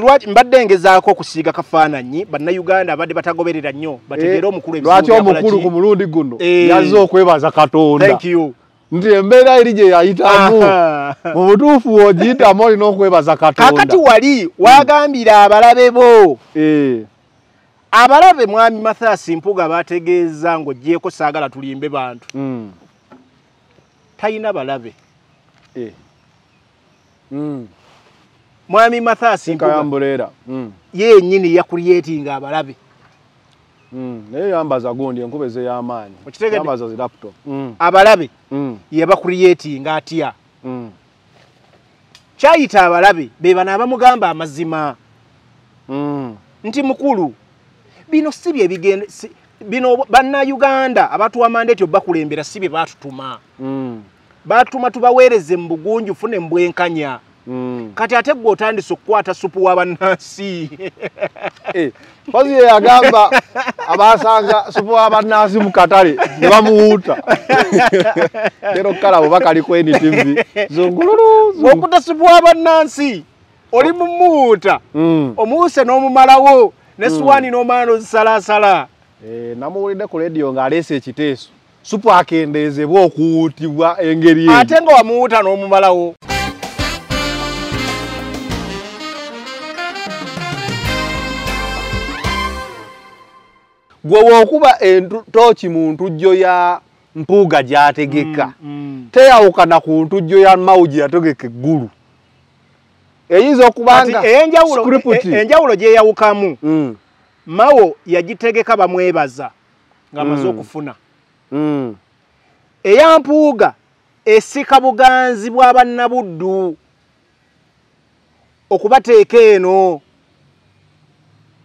lwaki mbadde ngezaako okusiiga kafaananyi bannayuganda abadde batagoberera nnyo eh, bategere omukululwaki omukulu ku mulundi guno eh. yazze okwebaza katonda nti embeera eri gye yayitamu mu butuufu wogiyitamu olina okwebaza katonda kakati wali wagambira abalabe bo eh. abalabe mwami mathasi mpuga bategeeza ngaogyeko saagala tulimbe bantu hmm. talina balabe hmm. mwami mathasi nkayambulera mm. ye nyini yakuriatinga abalabe mm. naye yambaza gundi enkuba ezeyamaani yambaza zilaptop mm. abalabe yebakuriatinga atya kyayita abalabe bebano abamugamba amazima nti mukulu bino si byebigendo bino bannayuganda abatuwamanda etyo bakulembera si bye baatutuma baatuma tubaweereze mu bugunjufu ne mbwenkanya Mm. kati ate gwe otandise okukwata supu w'abannansi pozi eh, yeyagamba abasanga supu w'abannansi mu katale ne bamuwuuta era okukala bo bakaliku enitimvi zungululu okuta supu w'abannansi oli mumuwuuta mm. omuwuse n'omumalawo ne mm. suwaani n'omala n'ozisalaasala eh, namuwulidde ku lediyo ng'aleesa ekiteeso supu akendeezebwa okuwuutibwa engeri ate nga wamuwuuta n'omumalawo gwe wookuba entooki mu ntujjo ya mpuuga gyategeka mm, mm. teyawukana ku ntujjo ya mawu gye yategeka eggulu eyinza okubanaenjawulo e, gyeyawukamu mm. mawo yagitegeka bamwebaza ngaamaze okufuna eyampuuga esika buganzi bwa bannabuddu okubateeka eno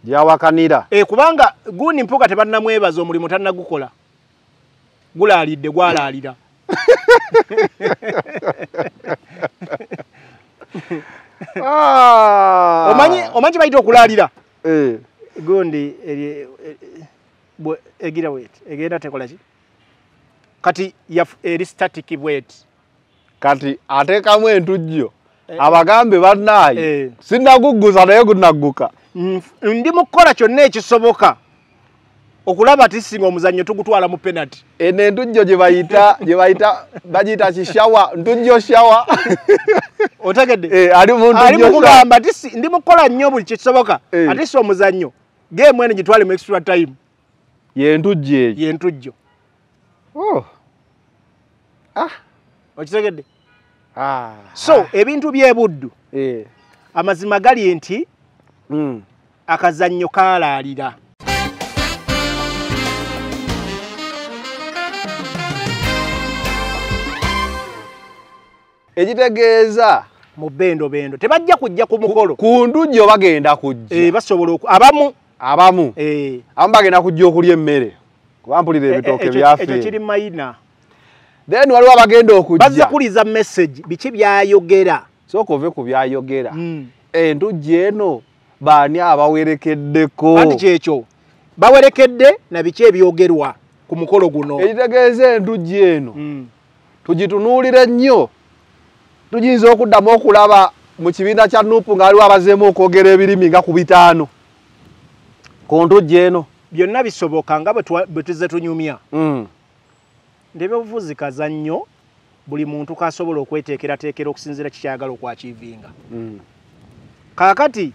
gyawakanira e, kubanga guni mpuka tebannamwebaza omulimu tannagukola gulaalidde gwalaalira ah. omanyi bayita okulaalira eh. gundi egira wet egenda tekolaki kati eristatiki bwet kati ateekamu entujjo eh. abagambe bannaayi sinnaguggusa naye gunagguka ndi mukola kyonna ekisoboka okulaba ti singa omuzannyo tugutwala mu penalty ene ndujjo gyebayita gyebayita bagiyita kishawa ndujjo shawa otegedde e, ali mundujjoalimukugamba ti ndi mukola nnyo buli kisoboka e. ati si omuzannyo game ene gitwale mu extra time yentujjo eyo yentujjo oh. ah. okitegedde ah. so ah. ebintu byebuddu e. amazima gali nti mm. akazannyo kalaalira ekitegeeza mu bendobendo tebajja kujja ku mukolo ku ndujjo bagenda kujja eh, basobola abamu abamu eh. abamu bagenda kujja okulya emmere kubampulira eh, ebitooke byaffe kiri maina then waliwo abagenda okujjabazakuliza message biki byayogera sooka ove ku byayogera hmm. entujja eno baani abawerekeddeko kyekyo bawerekedde nabiki ebyogerwa ku mukolo guno ekitegeeza endujji eno hmm. tugitunuulire nnyo tugiyinza okuddamu okulaba mu kibiina kya nuupu ngaaliwo abazeemu okwogera ebirimi nga ku bitaano ku ntujji eno byonna bisoboka nga bwe tuze tunyumya hmm. ndebyobufuzi kazannyo buli muntu kasobola okweteekerateekera okusinziira kikyayagala okwakiivinga hmm. kaakati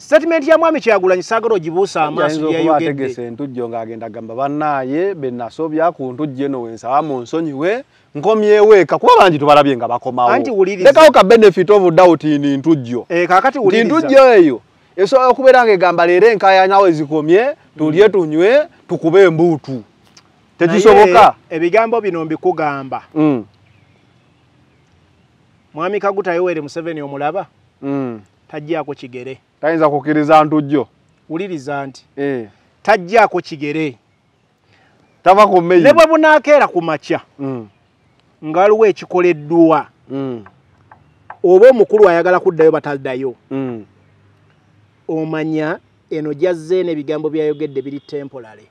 statement ya mwami kyagulanyi saagala ogibuusa amaaso yayogedde entujjo ng'agenda gamba bannaaye benasobya ku ntujjo eno wensaba mu nsonyiwe nkomyeweeka kuba bangi tubalabye nga bakomawolekawo ka benefit of doubt ni ntujjo eh, ntintujjo eyo esobola okubeera nga egamba leero enkayanyawe zikomye tulye mm. tunywe tukube embuutu tekisoboka ebigambo bino mbikugamba mm. mwami kaguta yoweere museveni omulaba mm. tajjaako kigere tayinza kukkiriza ntujjo wuliriza nti e. tajjaako kigere tava ne bwe bunaakeera ku makya mm. nga waliwo ekikoleddwa mm. oba omukulu ayagala kuddayo bataddayo mm. omanya eno gyazzeeno ebigambo byayogedde biri temporale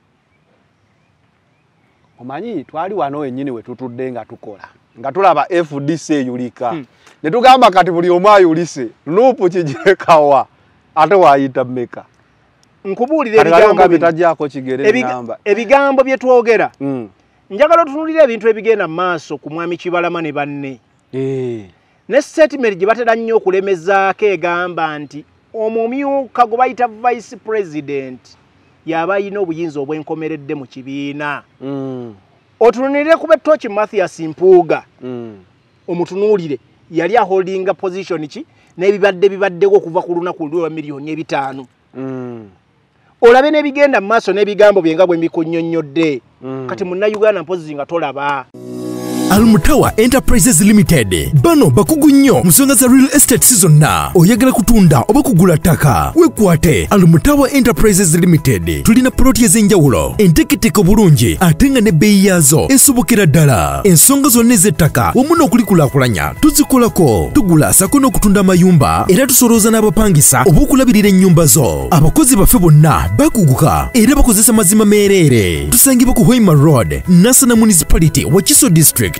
omanyi twali wano wennyini we tutudde nga tukola nga tulaba fdc eyulika hmm. ne tugamba kati buli omu ayulise nuupu kijekawa ate waayita mmeka nkubuulira ebigambo, ebigambo byetwogera mm. njagala otunulira ebintu ebigenda maaso ku mwami kibalama ne banne eh. ne setimenti gye batera nnyo okulemezaako egamba nti omumyuka gwe bayita vice president yaba ayina obuyinza obwenkomeredde mu kibiina mm. otunulire kuba etoki mathias mpuuga mm. omutunuulire yali aholdinga position ki n'ebibadde bibaddeko okuva ku lunaku lulwe lwa miliyoni ebitaano mm. olabe n'ebigenda mu maaso n'ebigambo byenga bwe mbikunnyonnyodde mm. kati munnauganda mpozi nga tolaba mm. almutawa enterprises limited bano bakugu nnyo mu nsonga za real estate si zonna oyagala kutunda oba kugula ttaka weekwate almutawa enterprises limited tulina poloti ez'enjawulo enteeketeeka obulungi ate nga n'ebbeeyi yaazo esobokera ddala ensonga zonna ez'ettaka wamu n'okulikulaakulanya tuzikolako tugula sako n'okutunda amayumba era tusolooza n'abapangisa oba okulabirira ennyumba zo abakozi baffe bonna bakuguka era bakozesa mazima meereere tusangibwa ku hoima road nasana municipality wa kiso district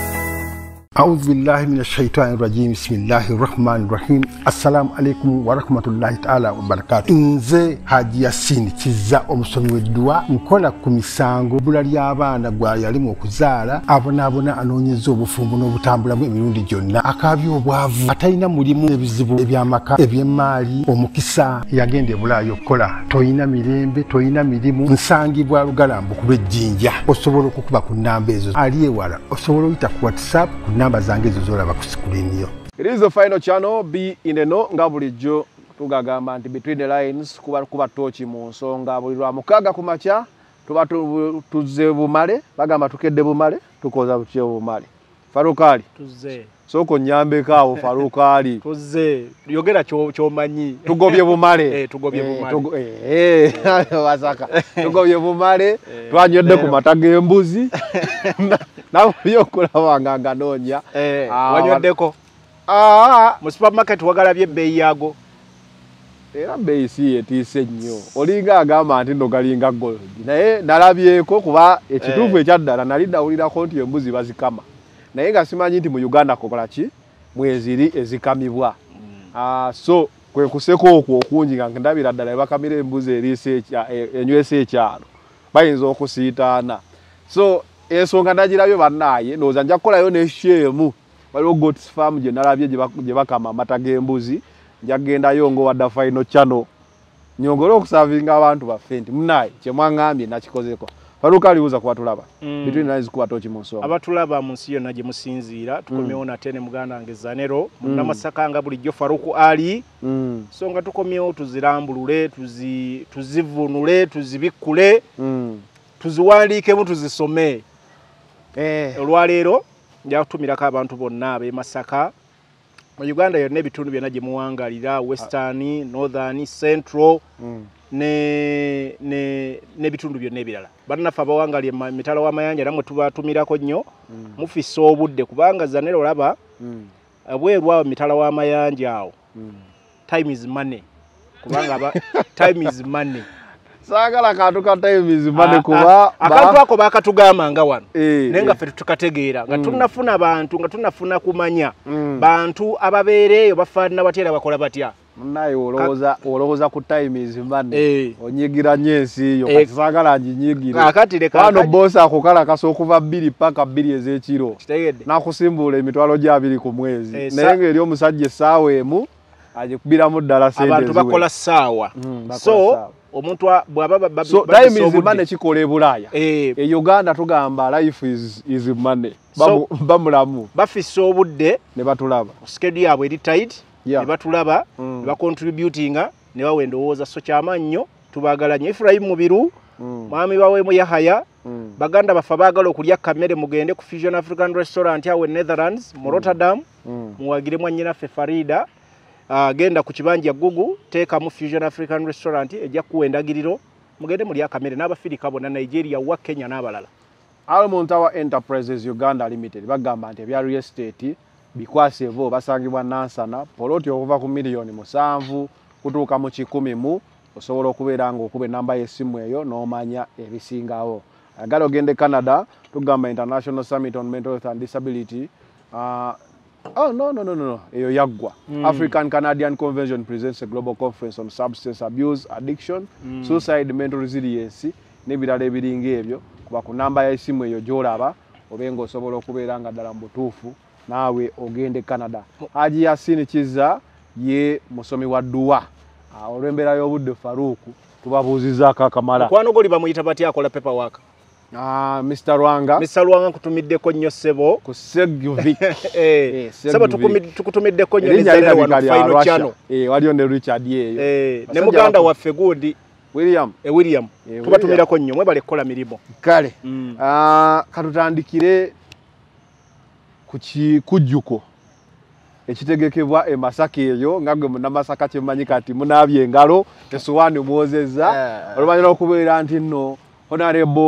أعوذ بالله من الشيطان الرجيم بسم الله الرحمن الرحيم السلام عليكم ورحمة الله تعالى وبركاته إنزى هاد ياسين تزا أمسون ودوا مكولا كميسانغو بلاري أبانا غوايا لي موكزارا أبونا أبونا أنوني زوبو فمبونو بتامبلا ميرون دي جونا أكابي وبواف أتاينا مودي مو إبزبو إبيا مكا إبيا ماري ومكيسا يعند بلا يوكولا توينا ميرين ب توينا ميدي مو نسانغي بوا لغالام بكبر جينجا أسوبلو كوكبا كنام بيزو أريه وارا أسوبلو يتكواتساب namba zange zozolaba kusikulimyo erizo final channel b ineno nga bulijjo tugagamba nti between the lines kuba, kuba tochi mu nsonga buli lwa mukaga kumakya tuba tuzze bumale bagamba tukedde bumale tukoza tutya bumale farukali tuzze sooka onyambeko awo faluuka ali tuze yogera kyomanyi tugobye bumale eh, basaka eh, eh, tugobye bumale twanywedde ku mata g'embuzi nabyokulabanga nganoonya ah, wanyweddeko ah. mu supermarket wagala byebbeeyi yago era bbeeyi si yetiise nnyo olinga agamba nti no galinga golodi naye nalabyeko kuba ekituufu ekyaddala nali dawulirako nti embuzi bazikama naye nga simanyi nti mu uganda kukolaki mweziri ezikamibwa mm. ah, so kwekuseko okwo okungi nga ndabira ddala ebakamira embuzi e, enywesa ekyalo bayinza okusiitaana so ensonga nagirabyo bannaaye ndowooza nja kukolayo neshemu waliwo gots farm gyenalabye gyebakama amata g'embuzi njagendayo ngaowadda final channel nyongere okusavinga abantu baffe nti munaaye kyemwaŋŋambye nakikozeko Faruka aliuza kwa tulaba. Mm. Between lines kwa tochi moso. Aba tulaba musiyo na jimusinzira. Tukomeona mm. tene mganda angezanero. Mm. Na masaka anga bulijo Faruku Ali. Mm. So nga tukomeo tuzirambulule, tuzi, tuzivunule, tuzibikule. Mm. Tuziwali kemu tuzisome. Eh. Ulwalero. Ya tumira kaba ntubo nabe masaka. Uganda yonebitunu vya na jimuanga. Lida westerni, northerni, central. Mm. ne ne nebitundu byonna ebirala bannaffe abawangalya mitala w'amayanja era mwe tubatumirako nnyo mm. mufisa obudde kubanga zanera olaba mm. abwerwawo eh, mitala w'amayanja awo mm. time is money kubanga aba time is money saagala kantu ka timesmoneykuba ah, ah, akantu ako bakatugamanga wano e, naye nga ffe tetukategeera nga mm. tunafuna bantu nga tunafuna kumanya mm. bantu ababeereeyo bafaanina batya era bakola batya munaye olowooza ku timis mbane eh. onyigira nyo ensi yo eh. katisagala njinyigirewano ah, bosi akukalakasa okuva bbiri paka bbiri ez'ekiro nakusimbula emitwalo gya abiri ku mwezi eh, naye ngaeri omusajja essaawa emu agikubiramu ddala sebakola mm, saawa omuntu so, timis mane kikola e bulaaya e uganda tugamba life is, is mane bamulamu so, bafisa obudde ne batulaba skedu yabwe eri tit yeah. nebatulaba mm. nebacontributinga nebawa endowooza so kyamannyo tubagala nyo efurahimu mubiru mm. mwami bawemu yahaya mm. baganda bafe baagala okulya kamere mugende ku fusion african restaurant awe netherlands mu mm. rotterdam mm. muwagire mm. mwanyinaffe farida agenda uh, ku kibanja gugu teekamu fusion african restaurant ejja kuwa endagiriro mugende mulya kamere n'abafirika bona nigeria wa kenya n'abalala almontawa enterprises uganda limited bagamba nti ebya real estate bikwasi evo basangibwa nansana poloti okuva ku miliyoni musanvu kutuuka mu kikumi mu osobola okubeera nga okuba enamba yesimu eyo n'omanya ebisingawo agala uh, ogende canada tugamba international summit on mental health and disability uh, Oh, no, no, no, no. eyo yaggwa mm. african canadian convention presents a global conference on substance abuse addiction mm. suicide mental resiliency n'ebirala ebiringa ebyo kuba ku namba yaisimu eyo gyolaba obenga osobola okubeera nga ddala mu butuufu naawe ogende canada haji yasini kiza ye musomi wa dua ah, olwembeera y'obudde faruuku tubabuuzizaako akamala mukwano goli bamuyita batya akola pepa waka ah, mr rwanga mr rwanga nkutumiddeko nnyo ssebo ku segvicsebo eh, eh, tukutumiddeko nnyoinokyano eh, waliyo ne richard yeeyo ne muganda waffe gundi william william tubatumirako nnyo mwebale ekukola mirimu kale mm. ah, katutandikire kujuko ekitegekebwa emasaka eyo nga gwe munamasaka kyemanyika ti munabye engalo esuwani muozeza oluvanyuma lwokubeera nti nno honarebo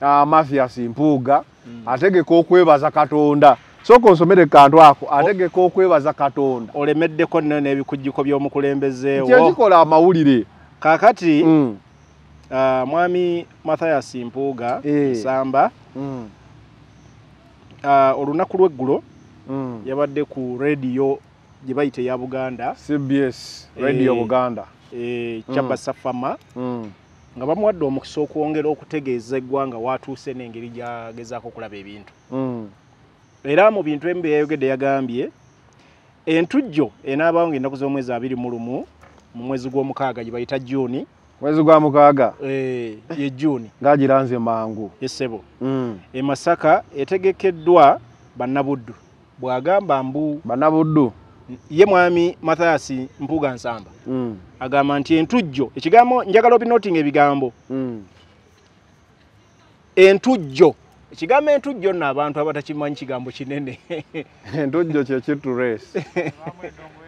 uh, mathias mpuuga mm. ategeka okwebaza katonda soka onsomere kantu ako ategeka okwebaza katonda olemeddeko nno nebikujjuko byomukulembezeewo kyekikola amawulire kakati mm. uh, mwami mathias mpuuga eh. samba mm. Uh, olunaku lweggulo mm. yabadde ku radio gye bayita eya buganda cbs eh, radio buganda kyabasafama eh, mm. mm. nga bamuwadde omukisa okwongera okutegeeza eggwanga watuuse n'engeri gyagezaako okulaba ebintu era mu bintu emu byeyayogedde yagambye entujjo enaabawo nga ennaku z'omwezi abiri mu lumu mu mwezi gw'omukaaga gye bayita juuni mwezi gwa mukaaga eh, ye juni ngagiranze mangu yesebo mm. e masaka etegekeddwa bannabuddu bwagamba mbu bannabuddu ye mwami mathayasi mpuga nsamba mm. agamba nti entujjo ekigambo njagala obinoting ebigambo mm. entujjo ekigambo entujjo nno abantu abatakimanyi kigambo kinene entujjo kyekitu race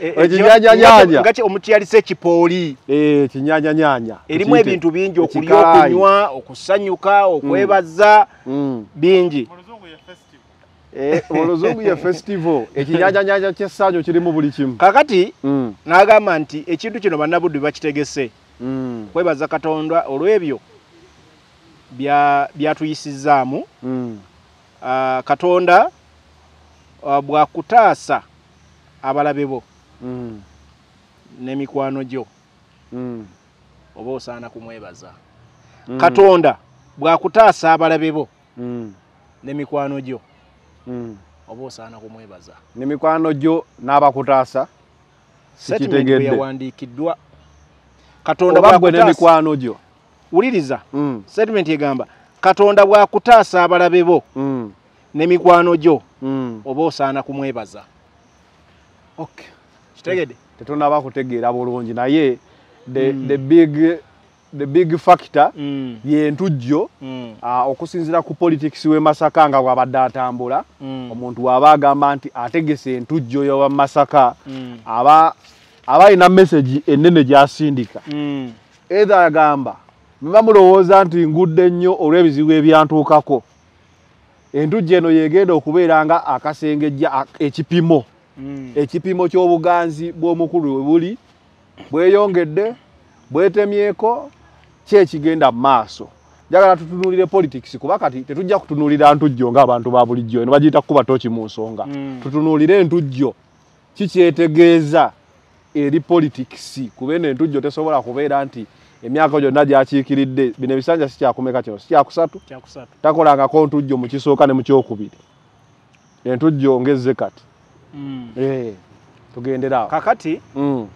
ekinyanya eh, eh, nyanya ngache omutyalise kipoli eh kinyanya nyanya elimu ebintu bingi okulya okunywa okusanyuka okwebaza mm. bingi eh oluzungu ya festival eh. ekinyanya nyanya kyesanyo kirimu buli kimu kakati mm. nagamba nti ekintu kino bannabuddu bakitegese mm. kwebaza katonda olwebyo byatuyisizaamu bya mm. uh, katonda uh, bwakutaasa abalabe bo mm. n'emikwano gyo mm. oba osaana kumwebaza mm. katonda bwakutaasa abalabe bo n'emikwano gyo oba osaana kumwebaza n'emikwano gyo n'abakutaasa sikitegeddeyawandiikiddwa katonda bwakutaasamikwano gyo wuliriza sedment egamba katonda bwakutaasa abalabe bo n'emikwano gyo oba osaana kumwebaza kitegede tetunaba kutegeera bulungi naye mm. the big factor mm. yentujjo mm. uh, okusinzira ku politics we masaka nga bwabadde atambula mm. omuntu waaba agamba nti ategese entujjo yowa masaka mm. aba alina message enene gyasindika mm. ether agamba mebamulowooza nti ngudde nnyo olw'ebizibu ebyantuukako entujjo eno yegenda okubeera nga akasengejja ekipimo ak, Mm. ekipimo ky'obuganzi bw'omukulu webuli bweyongedde bwetemyeko kyekigenda mu maaso njagala tutunulire politics kuba kati tetujja kutunulira ntujjo ngaabantu ba bulijjo eno bagiyita kuba toki mu nsonga mm. tutunulire entujjo kikyetegeeza eri politics kuba eno entujjo tesobola kubeera nti emyaka gyonna gyakiikiridde bino ebisanja sikyakumeka kino sikyakusatu takolangako ntujjo mu kisooka ne mu kyokubiri entujjo ngezze kati Mm. Eh, tugenderawo kakati mm.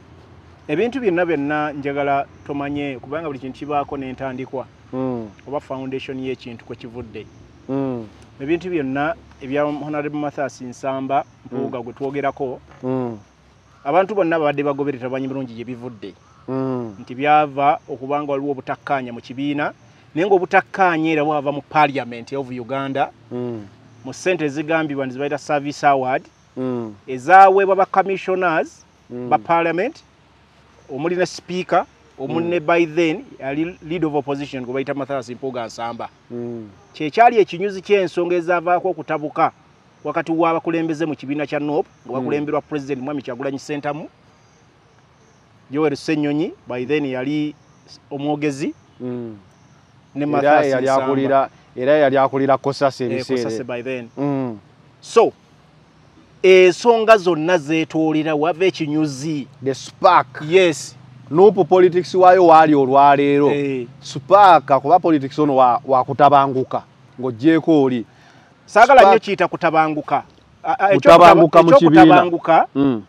ebintu byonna byonna njagala tomanye kubanga buli kintu kibaako n'entandikwa mm. oba foundation y'ekintu kwekivudde ebintu byonna ebya honorable mathas nsamba mpuuga gwe twogerako abantu bonna babadde bagobere tabanyi birungi gyebivudde nti byava okubanga waliwo obutakkaanya mu kibiina naye ngaobutakkaanya era bwava mu parliament of uganda mu sente ezigambibwa nizibaita service award Mm. ezaweebwa ba commissioners mm. ba parliament omuli ne speaker omuli mm. ne by then yali lead of opposition gwebayita mathas mpuga nsamba kyekyali ekinyuzi kyensonga ezaavaako okutabuka wakati waabakulembeze mu kibiina kya nop nga bakulemberwa president mwami kyagulanyi sentamu yoweri senyonyi by then yali omwogezi nemaaera yali akulira kosase eh, ebiseere so ensonga zonna zetolera wava ekinyuzi the spark yes nupu politics waayo waali olwaleero hey. Eh. spark kuba politics ono wakutabanguka wa ngaogyeko oli saagala nnyo kiyita kutabanguka kutabanguka mu kibiinakutabanguka mm.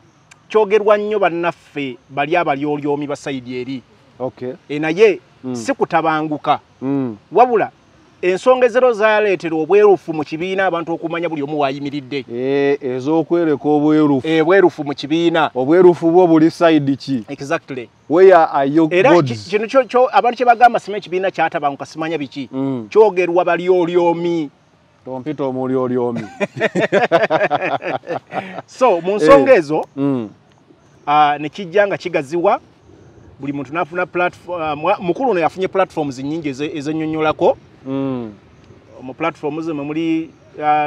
kyogerwa nnyo bannaffe bali abalyolyomi basaidi eri okay e naye mm. si kutabanguka mm. wabula ensonga ezero zaleetera obwerufu mu kibiina abantu okumanya buli omu waayimiridde e, ezokwereka obwerufu eh, bwerufu mu kibiina obwerufu bwo buli saidi ki exactly era kino abantu kyebagamba sima ekibiina kyatabangu kasimanya biki mm. kyogerwa bali olyomi tompita omuli olyomi so mu nsonga eh, ezo mm. ah, nekijja nga kigaziwa buli muntu nafuna platfo ah, mukulu ono yafunye platifoomu nyingi ezonyonyolako Mm. mu platform ze mwemuli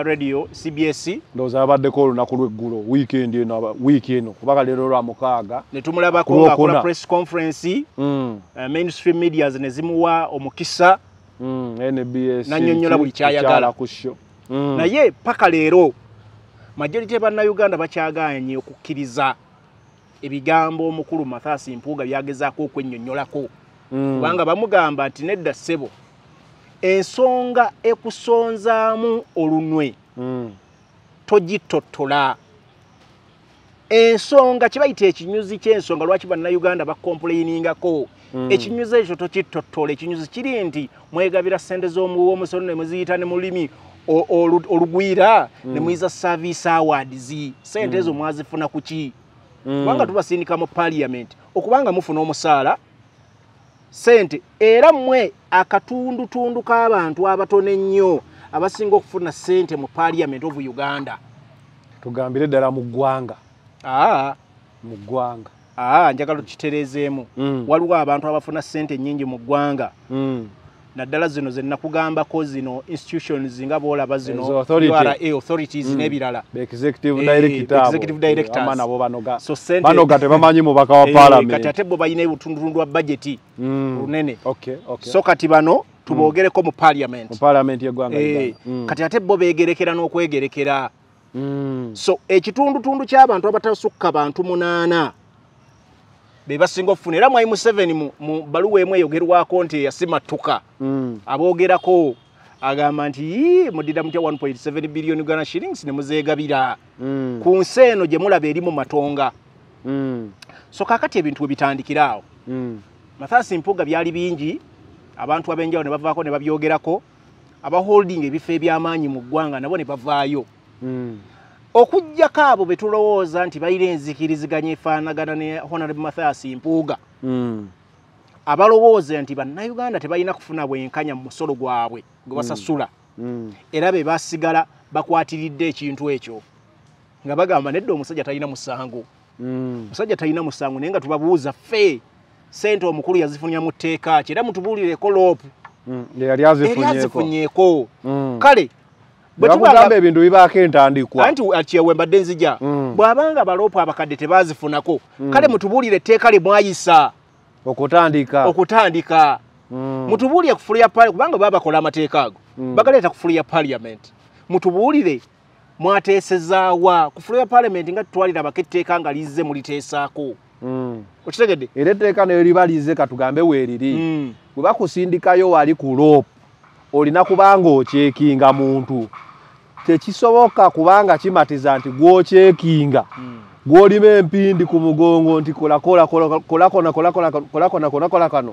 radio cbs ndoza abaddeko olunaku lweggulo weekend eno week eno kubaka leero lwa mukaaga netumulabakoakola press conference mm. uh, mainstream medias nezimuwa omukisa mm, nbs nanyonyola buli kyayagala kusyo mm. naye paka leero majority e bannayuganda bakyaganye okukkiriza ebigambo omukulu mathasi mpuuga byagezaako okwennyonnyolako kubanga bamugamba nti nedda ssebo ensonga ekusonzaamu olunwe hmm. togitottola ensonga kibayita ekinyuzi kyensonga lwaki bannayuganda bakompulayiningako hmm. ekinyuzi ekyo tokittottola ekinyuzi kiri nti mwegabira ssente z'omuwoomusono ne muziyita ne mulimi olugwira hmm. ne muyiza saviisi awards sente ezo mwazifuna ku ki kubanga tubasindika mu paliyament okubanga mufuna omusaala sente era mwe akatundu tundu kabantu abatone nnyo abasinga okufuna sente mu parliament of Uganda tugambire ddala mu gwanga aa ah. mu gwanga aa ah, njagala tukitereezeemu mm. waliwo abantu abafuna sente nnyingi mu gwanga mm. naddala zino zenakugambako zino institutions nga boolaba zinora authorities mm. n'ebiralabano eh, ga tebamanyi mubaka wa eh, palamenti ate bo balina obutundutundu wa bajeti lunene mm. so kati bano tubogereko mm. mu palamenti eh, kati ate bo begerekera n'okwegerekera so ekitundutundu ky'abantu abatasukka bantu munaana bebasinga okufuna era mwayi museveni mu baluwa emu eyogerwako nti yasimatuka mm. aboogerako agamba nti mudira mutya 1.7 billion ugana shillings nemuzeegabira mm. ku nsi eno gye mulaba erimu matonga mm. so kakati ebintu webitandikiraawo mathasi mpuga byali bingi abantu abenjawo ne bavaako ne babyogerako abaholding ebifo ebyamaanyi mu ggwanga nabo ne bavaayo okujjako abo be tulowooza nti bayira enzikiriziganya efaanagana ne honorable mathias mpuuga hmm. abalowooza nti bannayuganda tebalina kufuna bwenkanya mu musolo gwabwe gwe hmm. basasula hmm. era be basigala bakwatiridde ekintu ekyo nga bagamba nedda omusajja talina musango musajja talina musango naye nga tubabuuza ffe sente omukulu yazifunya mu tteeka ki era mutubuulireko loopu eyali azifunyeeko kale bwetubalaba ebintu bibaako entandikwa anti atyewe mbadde nzija mm. bw'abanga baloopo abakadde tebazifunako mm. kale mutubuulire etteeka lye mwayisa okutandika okutandika mm. mutubuulire kufula ya paliament kubanga baba bakola amateeka ago bagaleeta kufula ya paliament mutubuulire mwateesezaawa kufula ya paliament nga tutwalire abako etteeka nga lizze muliteesaako okitegedde era etteeka neyo liba lize katugambe weeriri bwe bakusindikayo wali ku loopu olina kubanga okyekinga muntu tekisoboka kubanga kimatiza nti gwokyekinga hmm. gwolima empindi ku mugongo nti kolakonakolakonakono hmm.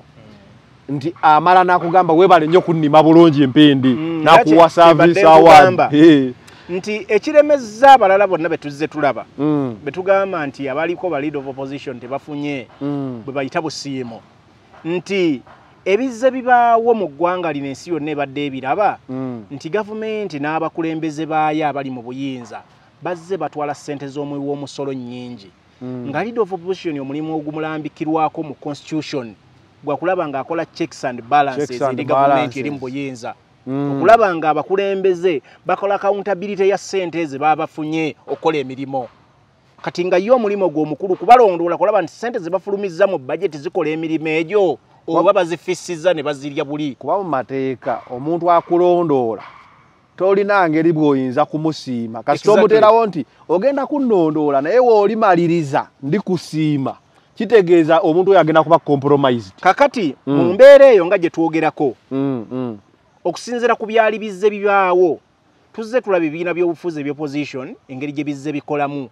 nti amala nakugamba webale nyo kunima bulungi empindi hmm. nakuwa saviawa nti ekiremeza abalala bonna betuzze tulaba betugamba nti abaliko baleadof opposition tebafunye bwebayita busiimo nti ebizze bibaawo mu ggwanga lino ensi yonna ebadde ebiraba mm. nti gavumenti n'abakulembeze baayo abali mu buyinza bazze batwala ssente z'omuwi w'omusolo nnyingi mm. nga lead of opposition omulimu ogumulambikirwako mu constitution gwakulaba ngaakola checks and balances eri gavumenti eri mu buyinza mm. okulaba nga abakulembeze bakola accountability ya ssente ze baabafunye okukola emirimu kati nga ye omulimu gwe omukulu kubalondoola kulaba nti ssente ze bafulumizza mu budget zikola emirimu egyo oba bazifisiza ne bazirya buli kuba mu mateeka omuntu akulondoola tolina ngeri bw'oyinza kumusiima kasita omuteerawo nti ogenda kunnondoola naye woolimaliriza ndikusiima kitegeeza omuntu oyo agenda kuba compromised kakati mm. mu mbeera eyo nga gye twogerako mm, mm. okusinziira ku byali bizze bibaawo tuzze tulaba ebibiina by'obufuzi ebyoposition engeri gye bizze bikolamu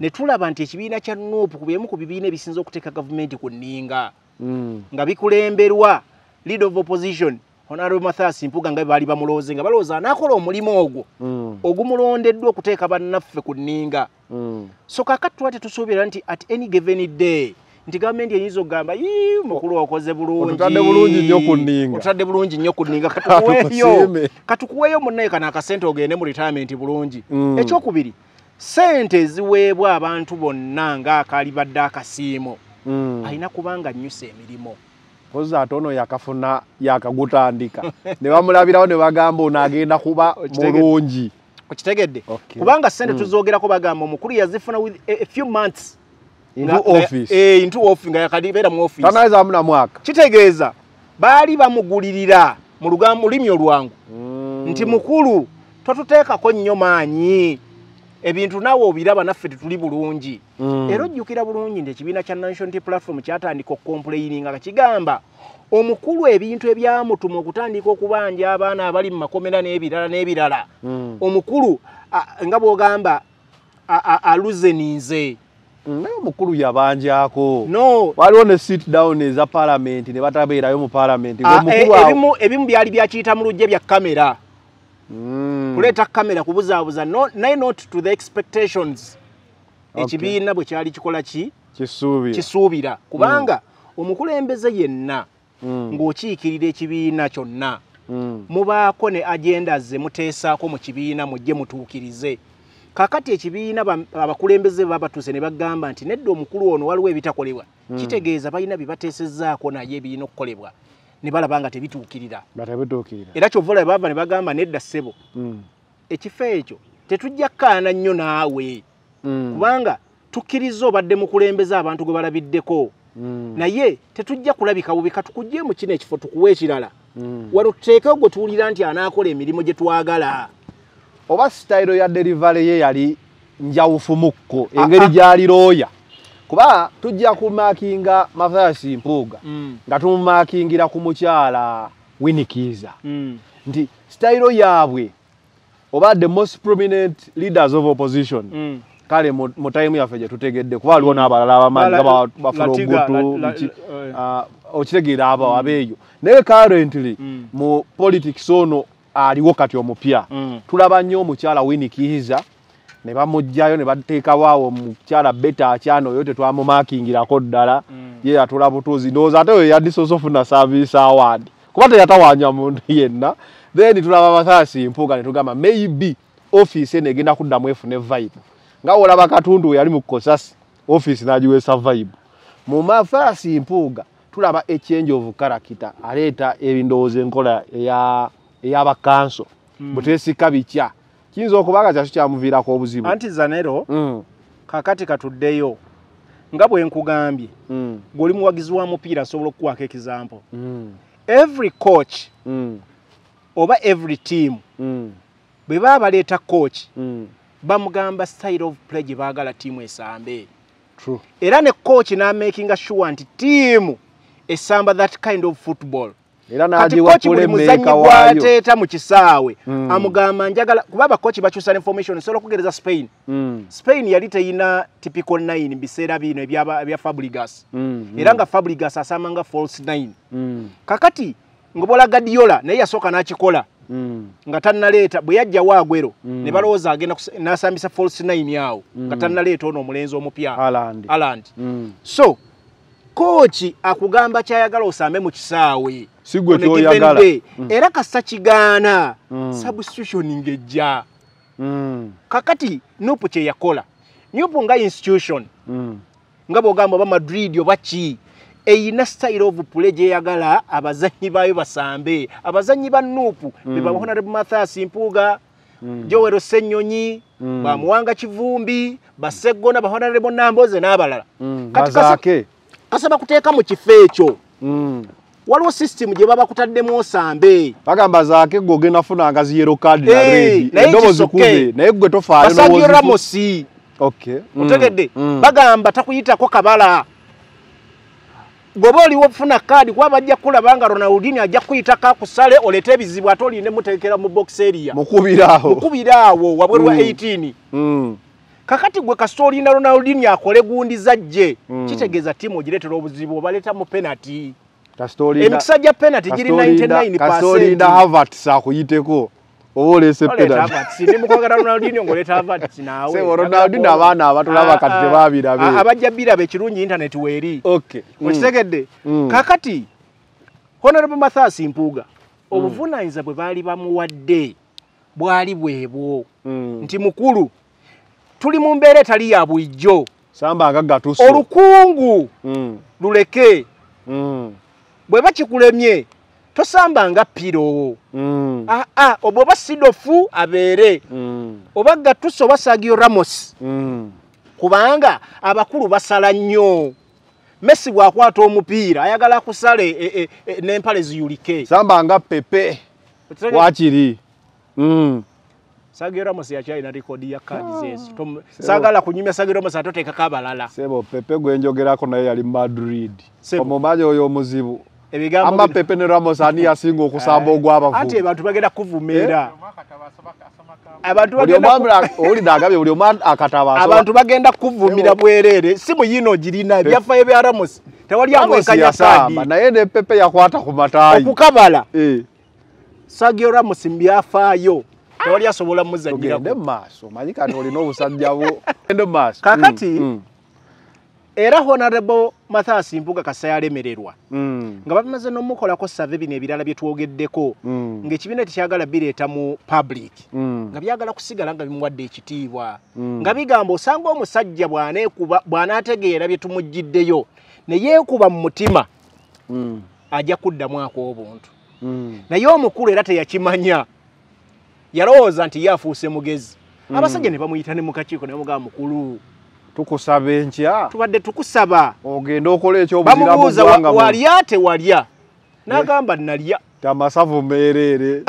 ne tulaba nti ekibiina kya nuupu ku byemu ku bibiina ebisinza okuteeka gavumenti ku nninga Mm. nga bikulemberwa lead of opposition honorable mathias mpuga nga bali bamuloze nga baloza nakola omulimu ogwo mm. ogumulondeddwa okuteeka bannaffe ku nninga mm. so kakatuwa tetusuubira nti at any given day nti gavumenti eyinza okugamba mukulu okoze bulungiotadde bulungi nnyo ku nninga katukuweeyo munaye kana akasente ogende mu retirement bulungi ekyokubiri sente ziweebwa abantu bonna ngaakaali badde akasiimo mm. alina kubanga nyusa emirimu ozaate ono yakafuna yakagutandika nebamulabirawo nebagamba onoagenda kuba mulungi okitegedde okay. kubanga sente mm. tuzogerako bagamba omukulu yazifuna with a few months nmwaka eh, kitegeeza baali bamugulirira mu lugambo lulimi olwangu mm. nti mukulu totuteekako nnyo maanyi ebintu naawe obiraba naffe tetuli bulungi mm. era ojjukira bulungi nti ekibiina kya nationality platform kyatandika okukompulayininga nga kigamba omukulu ebintu ebyamutuma okutandika okubanja abaana abali mu makomera n'ebirala n'ebirala mm. omukulu nga bwogamba aluzeninze mm, omukulu yabanjako no waliwo ne sit down eza palamenti ne batabeerayo mu palamenti e, ebimu byali byakiyita mu lujje bya kamera Mm. kuleta kamera kubuzaabuza naye not to the expectations ekibiina bwe kyali kikola ki kisuubira kubanga mm. omukulembeze yenna mm. ng'okiikirira ekibiina kyonna mubaako ne agenda ze muteesaako mu kibiina mujje mutuukirize kakati ekibiina abakulembeze babatuuse ne bagamba nti nedda omukulu ono waliwo ebitakolebwa kitegeeza balina bye bateesezzaako naye ebirina okukolebwa ne balaba nga tebituukirira era kyova olaba bava ne bagamba nedda ssebo mm. ekifo ekyo tetujja kaana nnyo naawe mm. kubanga tukkiriza obadde mukulembeza abantu gwe balabiddeko mm. naye tetujja kulabika bubika tukujjemu kino ekifo tukuwa ekirala wano tuteekewo gwe tuwulira nti anaakola emirimu gye twagala oba sitayiro ya derivale ye yali njawufumukko engeri gyaliroya kuba tujja kumakinga mavasi mpuga mm. nga tumumakingira ku mukyala winikiiza mm. nti stairo yaabwe oba the most prominent leaders of opposition mm. kale mu tayimu yaffe gyetutegedde kuba aliwo n'abalala abamanyi nga bafula ogutu ah, okitegeera abo mm. abeeyo naye currently mm. mu politics ono aliwo kati omupya mm. tulaba nnyo omukyala winikiiza ne bamugyayo ne bateekawo awo mukyala bete akyana oyo tetwamumakingirako ddala mm. ye yatula butuuzi ndowooza ate oyo yadisoose ofuna saaviisi awandi kuba teyatawanya muntu yenna then tulaba masasi mpuga ne tugamba maybe ofiisi eno egenda kuddamu efuna evaibu nga olaba katundu we yali mu kosasi ofiisi n'agiweesa vaibu mu mafaasi mpuuga tulaba echange of karakita aleeta ebindowooza enkola eyabakanso mm. butesika bikya kiyinza okuba nga kyakyo kyamuviirako obuzibu anti zanero mm. kakati katuddeyo nga bwe nkugambye mm. gweoli muwagizi wa mupiira asobola okukuwako ekizampo mm. every coach oba every team bwe baa baleeta coach bamugamba style of play gye baagala tiimu esambe era ne coach namakinga sure nti tiimu esamba that kind of football era nagiwakati buli muzanyi gwateeta mu kisaawe mm. amugamba njagala kuba abakochi bakyusa information nsobola okugereza spain mm. spain yali teyina typico 9 mbiseera bino ebya fabrigas mm. Hmm. era nga fabrigas asama hmm. nga false 9 mm. kakati ngobola gadiola naye yasooka n'akikola Mm. nga tannaleeta bwe yajjawo agwero mm. ne balowooza agenda n'asambisa false 9 awo mm. nga hmm. tannaleeta ono omulenzi omupya aland mm. so kooki akugamba kyayagala osambe mu kisaawe sigwe kyoyagala mm. era kasa kigaana mm. substitution ngejja mm. kakati nopo kyeyakola nopo nga institution nga bwogamba oba madrid obaki eyina style of play gyeyagala abazanyi baayo basambe abazanyi ba nupu bebabahonarebu mathas mpuuga jowero senyonyi bamuwanga kivumbi basegona bahonarebu nambozi n'abalala kati kasaba kuteeka mu kifo ekyo waliwo system gye baba kutaddemu osambe bagamba zaake ggwe ogenda funa ngazi yero kadi hey, naredoboziube naye ggwe tofaaramos okay. mm. mm. otegedde mm. bagamba takuyitako kabala gweoba oliwo okufuna kadi kuba bajja kulaba nga ronaldini ajja kukuyitaka kusale oleete ebizibu ate oline mutekera mu boxeria mukubira awo wabwe lwa 18 kakati gwe kasita olina ronaldini akole gundi zajje mm. kitegeeza tiimu ogireetera obuzibu obaleetamu penati emikisa eh, gya penalty giri 99 kasolinda havat akuyiteko oba olese nimukwagala ronaldino ngaoleta havat nawe ronaldino abaana abatulaba kati tebabirabe abajja birabe ekirungi internet weeri mm. okitegedde mm. kakati honorable mathasi mpuuga mm. obuvunanyiza bwe baali bamuwadde bwali bwebwo nti mukulu tuli mu mbeera etali ya bulijjo olukungu luleke bwe bakikulemye tosambanga piro mm. aa ah, ah, obwo oba sidofu abeere mm. oba gatusa oba sagio ramos mm. kubanga abakulu basala nnyo messi bwakwata omupiira ayagala kusale e, e, e, nempale ziyulike sambanga pepe wakiri mm. sagio ramos yakyalina rekodi ya kadizezi ah. sagala kunyumya sagio ramos atotekako abalala sebo pepe gwenjogerako naye yali madrid omumanya oyo omuzibu ebigambo pepe ne ramos ani asinga okusamba eh. ogwabavu eh? anti abantu bagenda kuvumira abantu bagenda eh, agabye buli omu oh. akataba abantu bagenda kuvumira bwerere simu yino girina ebyafaayo bya ramos tewali amwekanya sadi naye ne pepe yakwata ku matayi okukabala sagio ramos mbyafaayo tewali asobola muzanyira mu maaso manyi kati olina obusajja bwo kakati mm. Mm. era honarebo mathasi mbuga kasayalemererwa mm. nga bamaze nomukolako save bino ebirala byetwogeddeko mm. ngaekibiina tekyagala bireeta mu public mm. nga byagala kusigala nga bimuwadde ekitiibwa mm. nga bigamba osanga omusajja bwanategeera byetumujjiddeyo neyeekuba mu mutima mm. ajja kuddamu ako obuntu mm. naye omukulu era teyakimanya yalowooza nti ye afuuse mugezi mm. abasajja ne bamuyita ne mukakiiko naye mugaba mukulu tukusaba enkya tubadde tukusaba ogenda okola ekyobuzirabamubuuza walya te eh? walya nagamba nalya tamasavu merere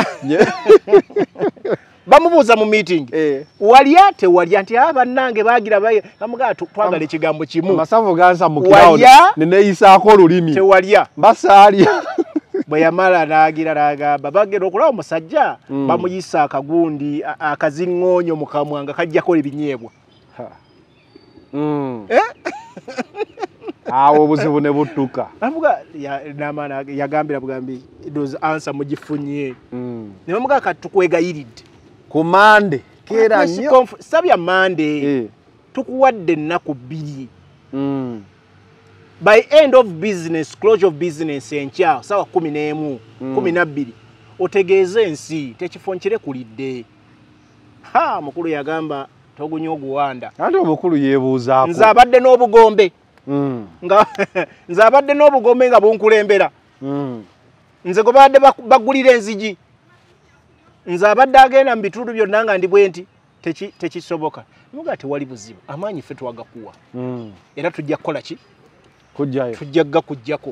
bamubuuza mu meeting eh. walya te walya nti abannange ah, bagira bamugaa twagala ekigambo kimu masavu gansa mukiraoni nineeyisaako olulimi tewalya mbasaalya bweyamala nagira nagamba bagenda okulaba omusajja mm. bamuyisa akagundi akazingonyo mukamwa nga kajjakola ebinyeebwa Mm. Eh? awo obuzibu ne butuka amuga namana yagambira bugambi those answer mujifunye mm. ne mamuga katukwegayiridde ku mande kera nyo sabya mande eh. tukuwadde nnaku bbiri mm. by end of business closure of business enkya sawa kumi n'emu kumi nabbiri otegeeza ensi tekifo nkire kulidde ha mukulu yagamba togunya oguwanda ate obukulu yebuuzaako nze abadde n'obugombe hmm. nga nze abadde n'obugombe nga bunkulembera hmm. nze gwe baadde bagulira enzigi nze abadde agenda mu bitundu byonna nga ndi bwe nti tekisoboka nuga tewali buzibu amaanyi ffe twagakuwa hmm. era tujja kukola ki tujja gakugjako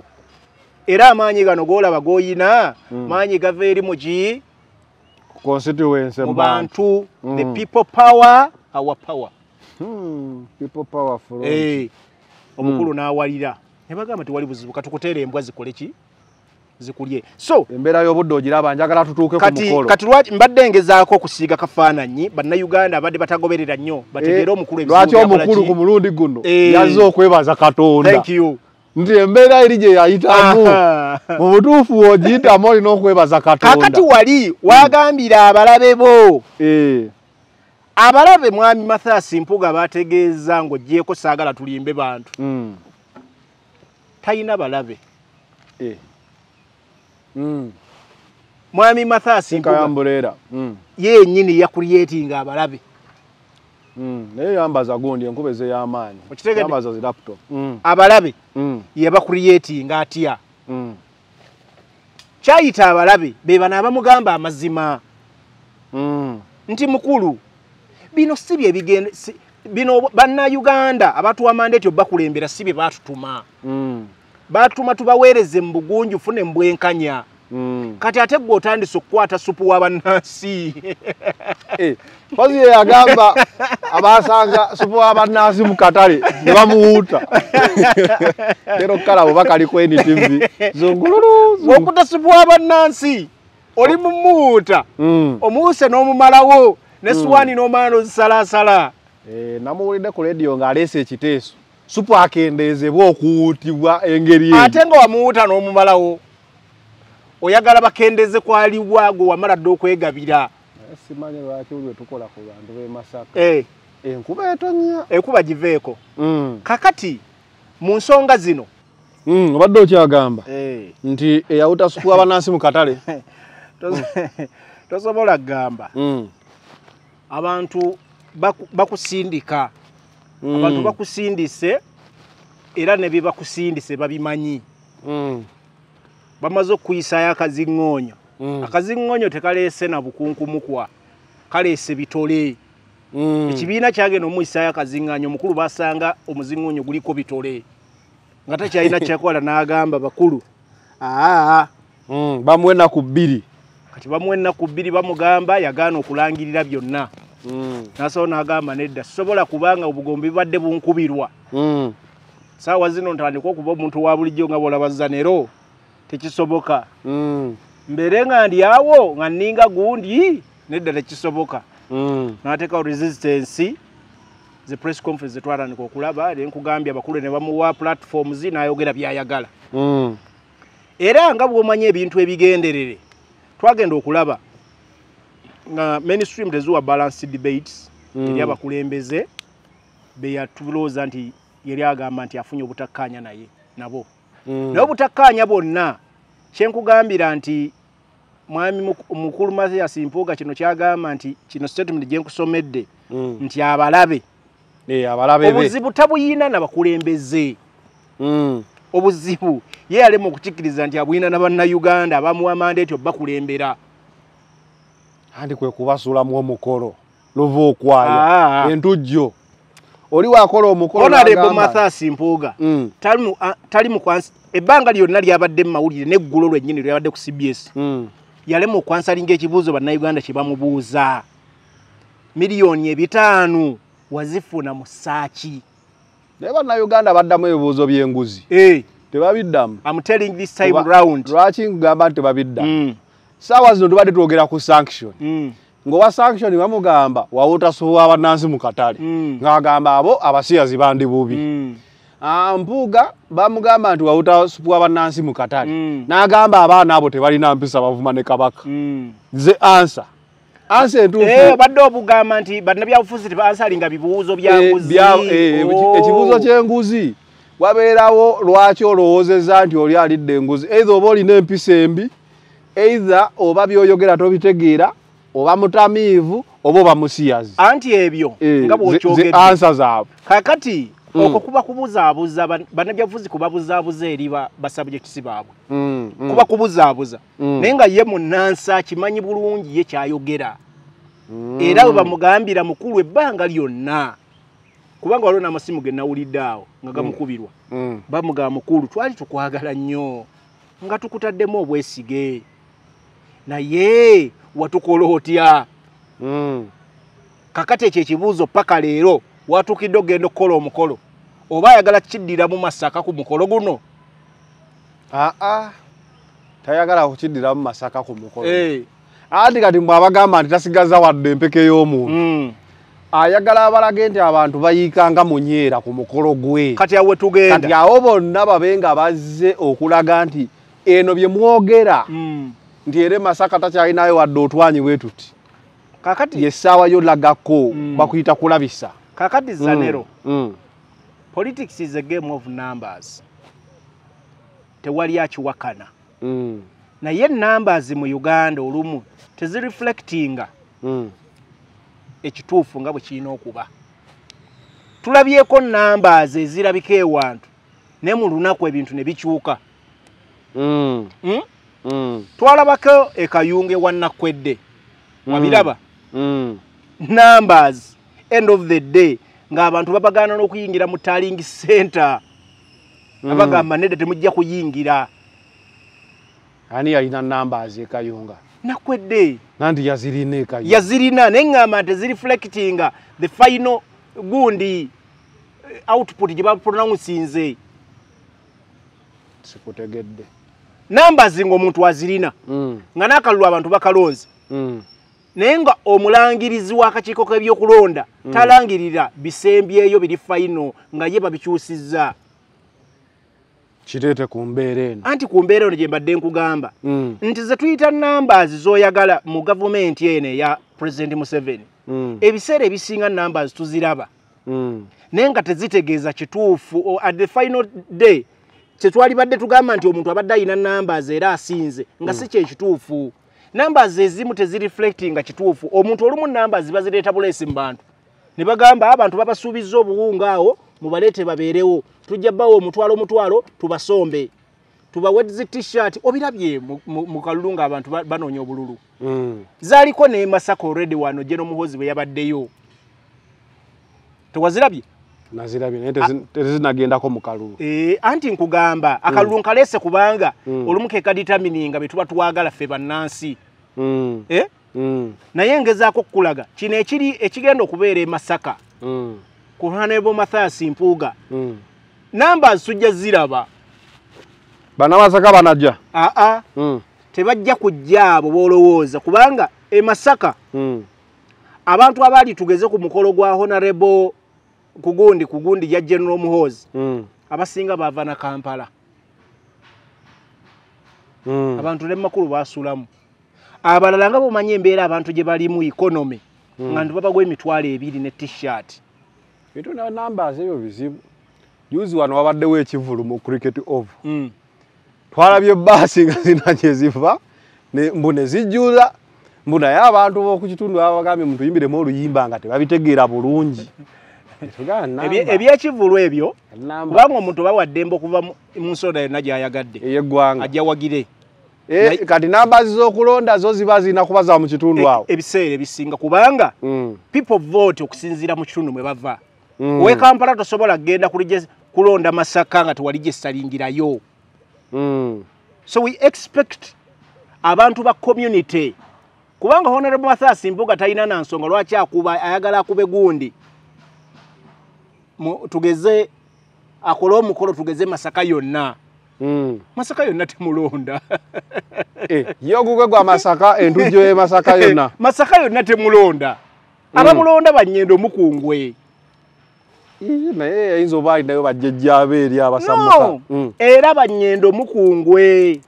era amaanyi gano golaba goyina maanyi gava eri mu ki mu bantu the people power power power hmm. people powerful eh omukulu hmm. nawalira ebagamba tewali buzibu katukutere embwa zikole ki zikulye so embeera y'obudde ogiraba njagala tutuuke ku mukolo kati lwaki mbadde ngezaako okusiiga kafaananyi bannayuganda abadde batagoberera nnyo bategeera eh, omukulu lwaki omukulu ku mulundi guno eh. yazze okwebaza katonda nti embeera eri gye yayitamu mu butuufu ogiyitamu olina okwebaza katonda kakati wali wagambira abalabe bo eh. abalabe mwami mathasi mpuga bategeeza ngaoggyeeko saagala tulimbe bantu mm. tayina balabe eh. mm. mwami mathasi mpuga mm. yenyini yakuriatinga abalabe mm. naye mm. yambaza gundi enkuba ezeyamaanyi okitegeambaza zilaputo mm. abalabe mm. yebakuriatinga atya mm. kyayita abalabe bebano abamugamba amazima mm. nti mukulu bino si bye bigende si, bino bannayuganda abatuwa mandeti bakulembera si bye baatutuma mm. baatutuma tubaweereze mu bugunju funa embwenkanya Mm. kati ate gwe otandisa okukwata supu w'abannansi pozi eh, yeyagamba abasanga supu w'abannansi mukatale nebamuwuuta lero kale abo bakali ku ntv zungululu okuta supu w'abannansi oli mumuwuuta mm. omuwuuse n'omumalawo nesuwani hmm. mm. n'omwana nozisalaasala eh, namuwulidde ku rediyo ng'aleesa ekiteeso supu akendeezebwa okuwuutibwa engeri eyo ate nga wamuwuuta n'omumalawo oyagala bakendeeze kwalibwa gwe wamala dde okwegabira eh, simanyi lwaki uli wetukola ku bantu b'e masaka eh. enkuba etonya ekuba giveeko hmm. kakati mu nsonga zino hmm, obadde okyagamba eh. nti eyawuta supu abanansi mu katale tosobola gamba abantu bakusindika mm. abantu bakusindise era nebyebakusindise babimanyi mm. bamaze okuyisayo akazigonyo mm. akazigonyo tekalese nabukunkumukwa kalese bitole mm. ekibiina kyagenda omuyisayo akazinganyo omukulu basanga omuzigonyo guliko bitole nga takyalina kyakola n'agamba bakulu aa mm. bamuwenaku bbiri kati bamuwa ennaku bbiri bamugamba yagaana okulangirira byonna hmm. nasobo nagamba nedda sisobola kubanga obugombi bubadde bunkubirwa hmm. saawa zino ntandika okuba omuntu wa bulijjo nga bolabazza nero tekisoboka hmm. mbeere nga ndyawo nga nninga gundi nedda tekisoboka nateekawo resistance the press conference zetwatandika okulaba nenkugambye abakulu ne bamuwa platforms nayogera byayagala era nga bwomanyi ebintu ebigenderere twagenda okulaba nga mainstream teziwa balance debates mm. eri abakulembeze beyatulooza nti yali agamba nti afunye obutakkaanya naye nabo mm. naye obutakkaanya bonna kyenkugambira nti mwami mukulu mathias mpuuga kino kyagamba nti kino statement gyenkusomedde mm. nti abalabe eh, obuzibu tabuyina nabakulembeze obuzibu ye yalema okukikiriza nti abwina nabannayuganda abamuwa mandeti obakulembera andi kwe kubasulamu omukolo luva okwayo ah, ah. entujjo oli wakola omukolomasasi mpuuga mm. tali mukwansi ebbanga lyonna lyabadde mumawulire neggulo lwennyini lyabadde ku cbs mm. yalema okwansalinga ekibuuzo bannayuganda kye bamubuuza miliyoni ebitaano wazifuna mu ssaaki naye bannayuganda baddamu ebibuuzo byenguzi tebabiddamulwaki nkugamba nti tebabiddamu hmm. saawa zino tubadde twogera ku sanction hmm. ngaowa sanction bamugamba wawotasuwa abanansi mu katale hmm. ngaagamba abo abasiyazi bandibubi ah, mpuuga bamugamba nti wawuta supuwa bannansi mu katale n'agamba abaana abo tebalina mpisa bavuma ne kabaka the answer Ansa entuufu. Eh, badde obugamba nti bannabyabufuzi tebansalinga bibuuzo byanguzi. Eh, eh, oh. Ekibuuzo ky'enguzi wabeerawo lwaki olowoozezza nti oli alidde enguzi eitha oba olina empisa embi eitha oba byoyogera tobitegeera oba mutamiivu oba oba musiyazi anti ebyo eh, nga bwokyogeddeansa zaabwe kakati Mm. okwo kuba kubuzaabuza bannabyabufuzi kubabuzaabuza eriba basabye kisi baabwe mm, mm. kuba kubuzaabuza naye nga ye munansi akimanyi bulungi ye kyayogera era we bamugambira mukulu ebbanga lyonna kubanga waliwo n'amasimu ge nawulidde awo nga gamukubirwa bamugamba mukulu twali tukwagala nnyo nga tukutaddemu obwesige naye watukola otya kakati ekyo ekibuuzo paka leero watukidde ogenda okukola omukolo oba ayagala kiddiramu masaka ku mukolo guno aa ah, ah. tayagala kukiddiramu masaka ku mukolo eh. anti kati mbwe abagamba nti tasigaza wadde empeke y'omuntu hmm. ayagala abalage nti abantu bayiikanga munyeera ku mukolo gwe kati awe tugendati awo bonna babenga bazze okulaga nti eno bye mwogera hmm. nti era masaka takyalinayo wadde otwanyi bwe tuti kakati yessaawa yolagako hmm. bakuyita kulabisa kakati zanero mm. mm. politics is a game of numbers tewali akiwakana mm. naye enumbers mu uganda olumu tezireflectinga mm. ekituufu nga bwe kirina okuba tulabyeko numbers ezirabika ewantu ne mu lunaku ebintu ne bikyuka mm. mm? mm. twalabako ekayunga ewannakwedde mm. wabiraba mm. mm. numbers end of the day ng'abantu babagana n'okuyingira mu taling center mm. abagamba nedda temujja kuyingira ani yalina numbers ekayunga nakwedde nandi yazirina ekayunga yazirina naye ng'amba nti zirifulectinga the final gundi eh, output gye bapronounsinze sikutegedde numbers ng'omuntu azirina mm. nga n'akalulu abantu bakalonze mm. naye nga omulangirizi w'akakiiko k'ebyokulonda mm. talangirira bisembyeyo biri faino nga ye babikyusizza kireete ku mbeera eno anti ku mbeera eno gye mbadde nkugamba mm. nti ze tuyita numbers z'oyagala mu gavumenti eno eya president museveni mm. ebiseera ebisinga numbers tuziraba naye nga tezitegeeza kituufu at the final day kyetwalibadde tugamba nti omuntu abadde ayina numbers era asinze nga si kyekituufu numbers ezimu tezireflectinga kituufu omuntu olumu numbers ziba zireeta bulesi mu bantu ne bagamba abantu ah, babasuubiza obuwunga awo mubaleete babeerewo tujja bawo omutwalo omutwalo tubasombe tubawedzi tshirt obirabye mu kalulu ng'abantu banoonya obululu mm. zaaliko ne masaka olredi wano gyeno muhozi bwe yabaddeyo tewazirabye nazirabye naye tezinagendako ah. mukalulu e, anti nkugamba mm. akalulu nkalese kubanga mm. olumuke kaditamininga betuba twagala fe bannansi mm. Eh? naye ngezaako okukulaga kino ekiri ekigenda okubeera emasaka kulwanaebo mathasi mpuuga namba zitujja ziraba banamasaka banajja aa ah, ah. tebajja kujja abo boolowooza kubanga emasaka abantu abaali tugeze ku mukolo gwa honarebo kugundi kugundi ya general muhozi mm. abasinga bava na kampala mm. abantu ne makulu basulamu abalala nga bomanyi embeera abantu gye balimu ekonomi mm. nga ntubabagwa emitwalo ebiri ne tshirt bintu na numbers ebyo bizibu juzi wano wabaddewo ekivulu mu cricket of mm. twalabye baasi nga zinanye ziva mbu ne zijjula mbu naye abantu bokukitundu babagambye muntu yimbiremu oluyimba nga tebabitegeera bulungi ebyekivulo ebyo kubanga omuntu oba waddembe okuva mu nsonda yonna gyayagadde eyeggwanga ajawagire eh, kati nambazi z'okulonda zo ziba zirina kuba za mu kitundu e, awo ebiseera ebisinga kubanga mm. people vote okusinziira mu kitundu mwe bava mm. we kampala tosobola kgenda kulonda masaka nga tewali gyesalingirayo mm. so we expect abantu ba community kubanga honorable mathasi mbuga talina nansonga lwaki akuba ayagala akube gundi tugeze akole omukolo tugeze masaka yonna hmm. masaka yonna temulonda eh, yogugwe gwa masaka entujo emasaka yonna masaka yonna temulonda hmm. abamulonda banyendo omukungwe naye ayinza oba alinayo bajjajjaabo eri abasamuka hmm. era banyendo omukungwe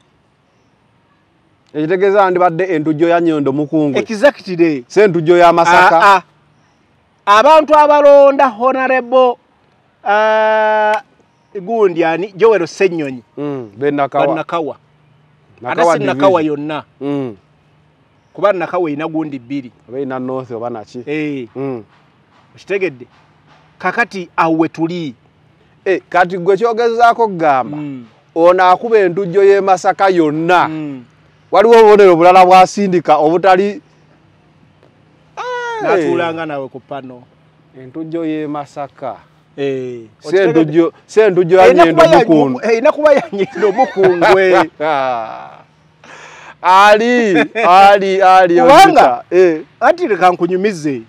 ekitegeeza ndibadde entujo ya nyendo omukungwe ekizakitire sentujo ya masaka ah, ah. abantu abalonda honarebo eh, gundi ani jowero senyonyi mm, banakawa atasi nakawa yonna mm. kuba nakawa ina gundi bbiri ina north oba naki eh. mm. okitegedde kakati awe tuli eh, kati gwe kyogezaako kugamba ono akuba endujjo y'emasaka yonna waliwo obubonero obulala bwasindika obutali natulanga nawe ku pano entujjo ye masaka eh. sendujo yanyendomukunenakuba eh, eh, yanyendo mukungwe ali ali alikubanga anti leka nkunyumize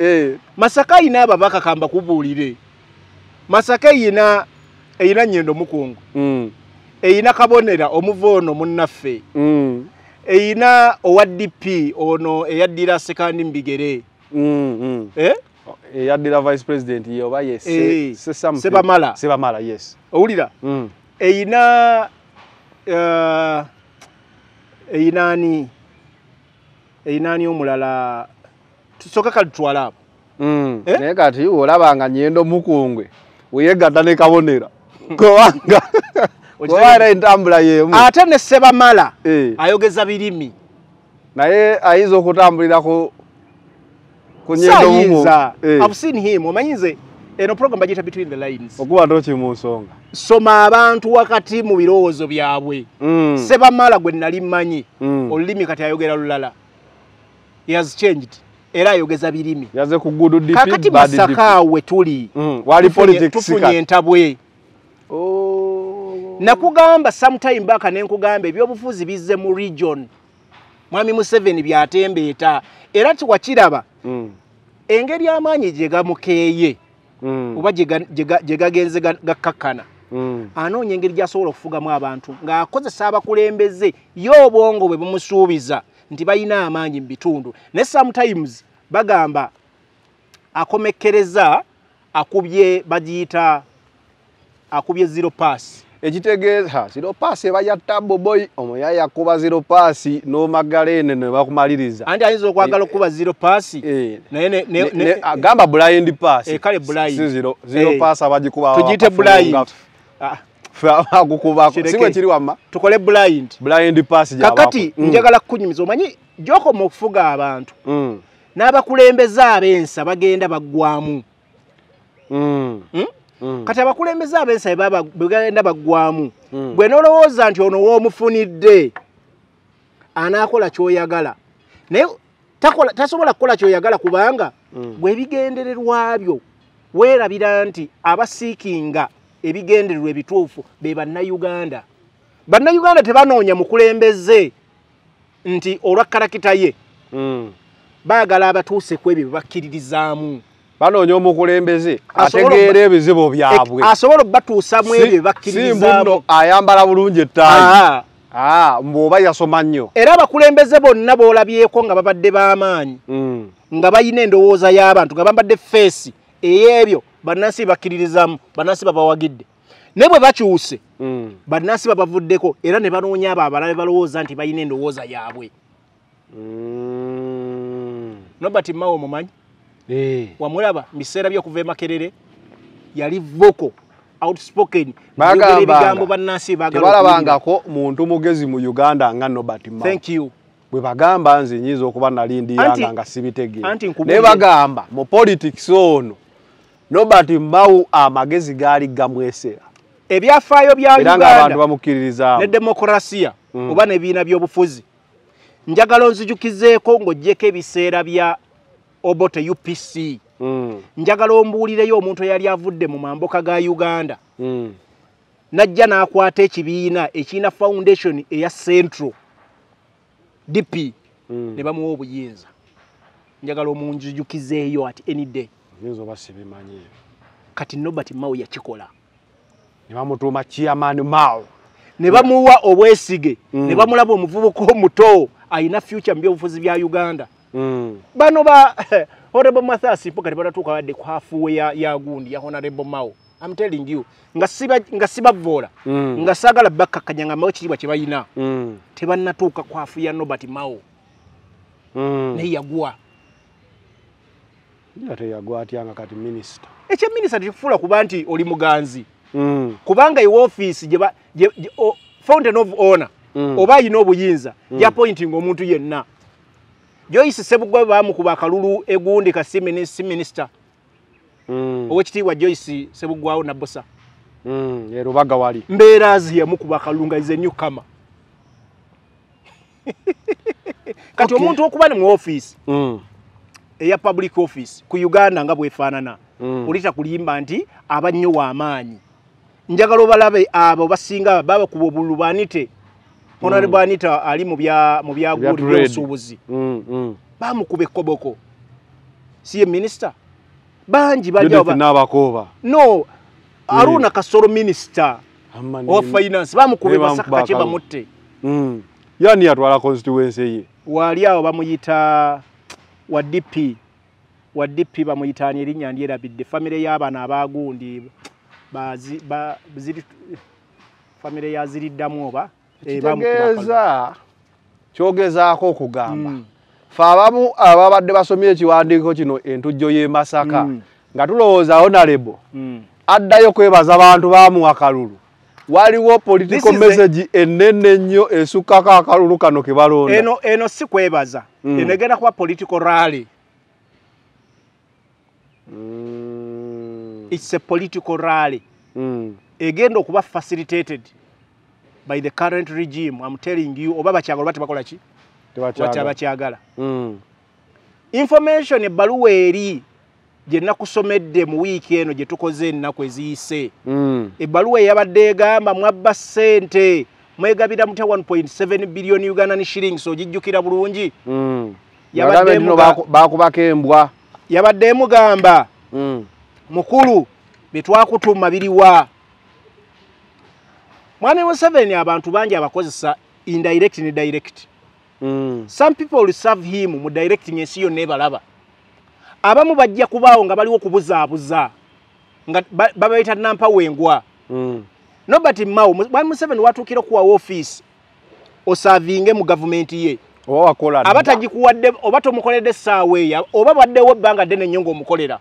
masaka ina ababaka kamba kubuulire masaka eyina eyina nyendo mukungu eyina mm. kabonera omuva ono munnaffe eyina mm. owa dp ono eyaddira sekandi mbigere Mm, mm. eyaddira eh? oh, eh, vice president yoba yesebamala eh, sebamala yes owulira mm. eyina uh, eyinaani eyinaani omulala tusoka kali tutwala apo naye kati olabanga nyendo mukungwe weyegatta ne kabonera hmm. kubanga kubaera entambula yemu ate ne sebamala ayogeza birimi naye ayinza okutambulira kunyeomumanyize eno program bagita between the lines okuba ntoki mu nsonga soma abantu wakati mu birowoozo byabwe mm. sebamala gwe nali mmanyi mm. olulimi kati ayogera lulala has changed era ayogeza birimi kakati masaka awe tuli mm. tufunye entabwe oh. nakugamba sometime baka nenkugamba ebyobufuzi bizze mu region mwami museveni byatembeeta era tiwakiraba mm. engeri amaanyi gyegamukeeye mm. oba gyegagenze gakkakkana mm. anoonya engeri gyasobola okufugamu abantu ng'akozesa abakulembeze ye obwongo bwe bumusuubiza nti balina amaanyi mu bitundu ne sometimes bagamba akomekkereza akubye bagiyita akubye zero pass ekitegeeza ziro paasi ebaja tabo boy omuyaye akuba ziro paasi n'omagala ene ne bakumaliriza anti ayinza okwagala okuba ziro paasi agamba blind paasiziro eh, paasi abagikubatugiyite blind eh, agukubakosiwe ah. kiri wamma tukole blind blind paasi kakati mm. njagala kukunyumiza omanyi gyokoma okufuga abantu mm. n'abakulembeze ab'ensa bagenda baggwamu mm. hmm? Mm. kati abakulembeze abensabe bagenda baggwamu mm. bwe nolowooza nti ono woomufunidde anaakola kyoyagala naye tasobola kukola kyoyagala kubanga mm. gwebigendererwa byo weerabira nti abasiikinga ebigendererwa ebituufu be bannayuganda bannayuganda tebanoonya mukulembeze nti olwa karakita ye baagala abatuuseku ebyo bebakkiririzaamu bano nyo mukulembeze ategeere bizibo byabwe asobola batuusa mwebyo bakkirizaabo ayambala bulungi ettaayi Ah, mboba yasoma nnyo era abakulembeze bonna boolabyeko nga babadde b'amaanyi mm. nga bayina endowooza y'abantu nga bambadde feesi ey'ebyo bannansi bakkiririzamu bannansi babawagidde ne bwe bakyuse mm. bannansi babavuddeko era ne banoonya abo abalabe balowooza nti bayina endowooza yaabwe mm. nobert mawo omumanyi Eh. wamulaba mubiseera byokuva emakerere yali voko outspoken ebigambo bannansi balabangako muntu mugezi mu uganda nga nobert bwe bagamba nze nyinza okuba nalindiranga nga sibitegeranaye bagamba mu politics ono nobert mau amagezi gaali gamwesera ebyafaayo bya ugandane demokrasiya oba mm. nebiina byobufuzi njagala onzijukizeeko ng'ogjeko ebiseera bya about a UPC. Mm. Njagala ombuulireyo omuntu eyali avudde mu mamboka ga Uganda. Mm. Najja n'akwata ekibiina ekiina foundation eya central DP mm. ne bamuwa obuyinza. Njagala omunjujukizeeyo at any day. Obasibimanyi. Kati Norbert Mao yakikola. Ne bamutuuma Chairman Mao. Ne bamuwa obwesige mm. ne bamulaba omuvubuka omuto ayina future mu by'obufuzi bya Uganda. Mm. Bano ba Honorable Mathasi mpaka lipata tuka wade kwa hafu ya, ya gundi ya Honorable Mao. I'm telling you. Nga siba, nga siba vola. Mm. Nga saga la baka kanyanga mao chitiba chiba ina. Mm. Teba natuka kwa hafu ya Nobati Mao. Mm. Na hii ya gua. Ya te ya gua ati anga kati minister. Eche minister tifula kubanti olimu ganzi. Mm. Kubanga yu office jiba, jiba, jiba, oh, fountain of honor. Mm. Oba inobu yinza. Mm. Ya pointing omutu yenna. Mm. Joyce Sebugwe baamukuba akalulu egundi ka si minisita mm. owekitiibwa Joyce Sebugwawo nabosa mm. e rubaga wali mbeerazi yamukuba akalulu nga izenyukama kati okay. omuntu okuba ne mu ofiisi mm. eya public office ku uganda nga bwefaanana mm. olita kulimba nti abanyo w'amaanyi njagala obalabe abo basinga babakuba obululu baanite Honorable mm. Anita ali mu bya mu bya good byosubuzi. Mm mm. Ba koboko. Si minister. Banji bali aba. Nabakoba. No. Hmm. Aruna mm. kasoro minister. Amani. Of finance ba mukube e basaka kacheba mutte. Mm. Yani atwala constituency ye. Wali aba bamuyita wa DP. Wa DP bamuyitanye linya ndiera bidde family y'abana abagundi bazi ba zili family ya zili damu oba. ekitegeeza kyogezaako okugamba mm. fe abamu ababadde basomye ekiwandiiko kino entujjo y'e masaka mm. nga tulowooza honarebo mm. addayo kwebaza bantu baamu akalulu waliwo politico messagi ennene nnyo esukkako akalulu kano ke balondaeno eno si kwebaza eno egenda kuba politico rali its a political rally egenda okuba facilitated by the current regime i'm telling you oba bakyagala bati bakola ki bati bakyagala mm. information ebaluwa eri gyenakusomedde mu wiiki eno gye tukoze ennaku eziyise mm. ebaluwa eyabadde egamba mwabba ssente mwegabira mutya 1.7 billion ugandan shillings ogijjukira bulungi mm. bakubako embwa yabadde emugamba mm. mukulu bye twakutuma biriwa mwana wa seven abantu bangi abakozesa indirect ni direct mm. some people will serve him mu directing esiyo nebalaba abamu bajja kubaawo nga baliwo kubuzaabuza nga babaita nampa wengwa mm. nobert mao mwana wa seven watukira kuwa office osavinge mu government ye abatagikuwadde oba tomukoledde saawa eya oba baddewo ebbanga ddene nnyo ngaomukolera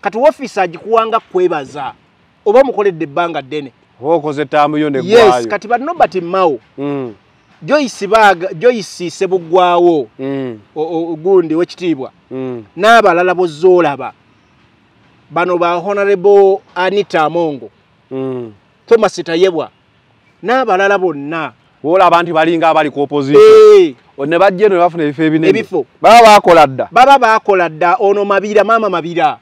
kati woofiisi agikuwanga kwebaza oba omukoledde ebbanga ddene okoze tamuyo ne gwayo yes kati ba nobat mau mm joyce baga joyce sebugwawo mm ogundi wechitibwa mm naba lalabo zolaba bano ba honorable anita mongo mm thomas tayebwa naba lalabo na wola abantu balinga abali ku opposition hey. onne bajje no bafuna ebifo ebinene ebifo baba bakoladda baba bakoladda ono mabira mama mabira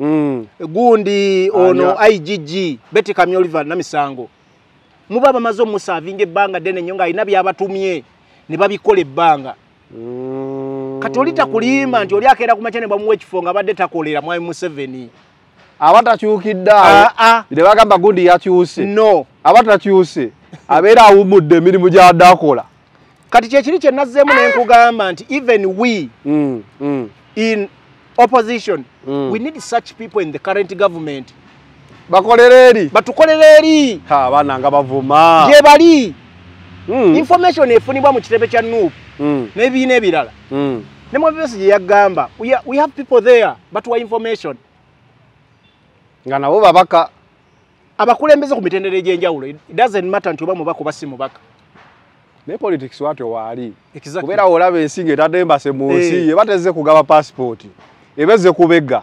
Mm. gundi ono igg beti kamy oliver namisango muba bamaze omusaavinga ebbanga dene nyo nga alina byabatumye ne babikola ebbanga mm. kati oli takulimba nti oli akeera kumaca ne bamuwa ekifo nga badde takolera mwami museveni aba takyukiddeawo ah, ah. nebagamba gundi yakyuse no aba takyuse abeera awumudde emirimu gyaddakola kati kyekiri kyenazzeemu nenkugamba nti even we mm, in opposition mm. we need such people in the current government bakolere eri batukolere eri ha bananga bavuma ye bali mm. information efunibwa mu kitebe kya nupu mm. nebina ebirala mm. ne mwebyose yagamba we, we have people there but wa information nga nabo babaka abakulembeze ku mitendere egyenjawulo doesn't matter nti oba mubaka oba si mubaka ne politics watyo waali exactly. kubeerawo olaba ensi ngaetatembase mu nsi hey. Eh. batezze kugaba passport ebaze kubega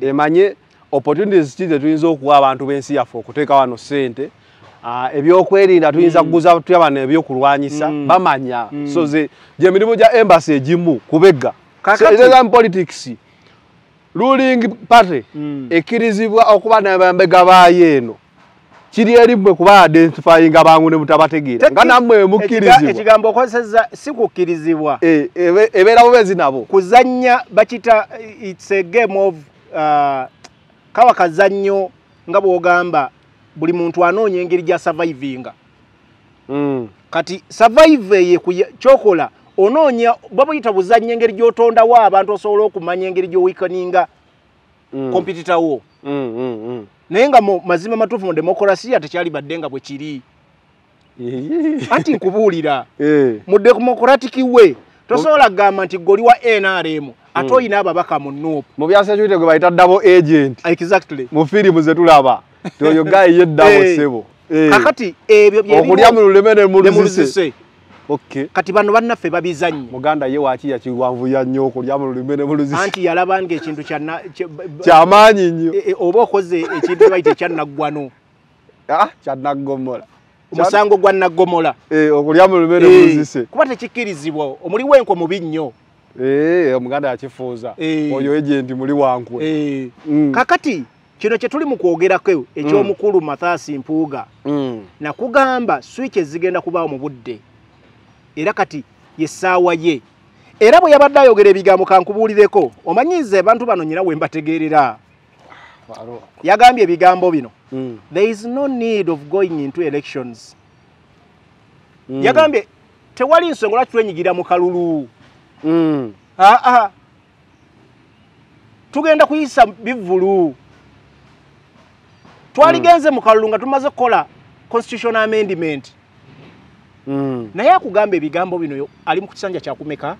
emanye opportunities ki zetuyinza okuwa abantu b'ensi yaffe okuteeka wano sente Uh, ah, ebyokwerinda tuyinza hmm. kuguza mm. tuyaba nebyokulwanyisa mm. bamanya mm. so gyemirimu gya embasi egimu kubega politics ruling party mm. ekirizibwa okuba nebambega baayo eno kiri eri mwe kuba identifying abangu ne mutabategeera nga nammwe mukkirizibwa ekigambo okozesa si kukkirizibwa e, e, ebeerawo bezi nabo kuzannya bakita its a game of uh, kawa kazannyo nga bw'ogamba buli muntu anoonya engeri gya survivinga mm. kati survive ye kyokola onoonya babuyita buzannya engeri gy'otondawo abantu osobola okumanya engeri gy'owikaninga kompitita mm. wo mm, naye nga mazima matuufu mu demokolasiya tekyali badde nga bwe kiri anti nkubuulira eh. mu democratic we tosobola kugamba nti gwe oli wa nrm ate hmm. oyina ababaka mu nop mu byasakite gwe bayita double agent ah, exactly mu firimu zetulaba tioyo gayi yeddabo eh. sebo eh. kakati ebyo okulya mu luleme nemuluzise kati bano bannaffe babizanyoanti yalaba nga ekintu kyamaanyi nyo e, e, oba okoze ekintu baite kyanaggwano ah, kyanaggomola omusango gwa naggomola eh, okulya mu lumene muluzise eh, kuba tekikkirizibwa omuli wenkwe mubi nnyo eh, omuganda yakifuuza oyo ejenti muli wankwe mm. kakati kino kyetuli mu kwogerako e- mm. ekyomukulu mathasi mpuuga mm. nakugamba swiki ezigenda kubaawo mu budde era kati yesawa ye era bwe yabadde ayogera ebigambo kankubuulireko omanyize bantu bano nyinawe mbategeerera yagambye ebigambo bino mm. there is no need of going into elections mm. yagambye tewali nsongo lwaki twenyigira mu kalulu mm. aa tugenda kuyisa bivvulu twaligenze hmm. mm. mu kalulu nga tumaze kukola constitutional amendment Mm. naye akugamba ebigambo bino ali mukisanja kyakumeka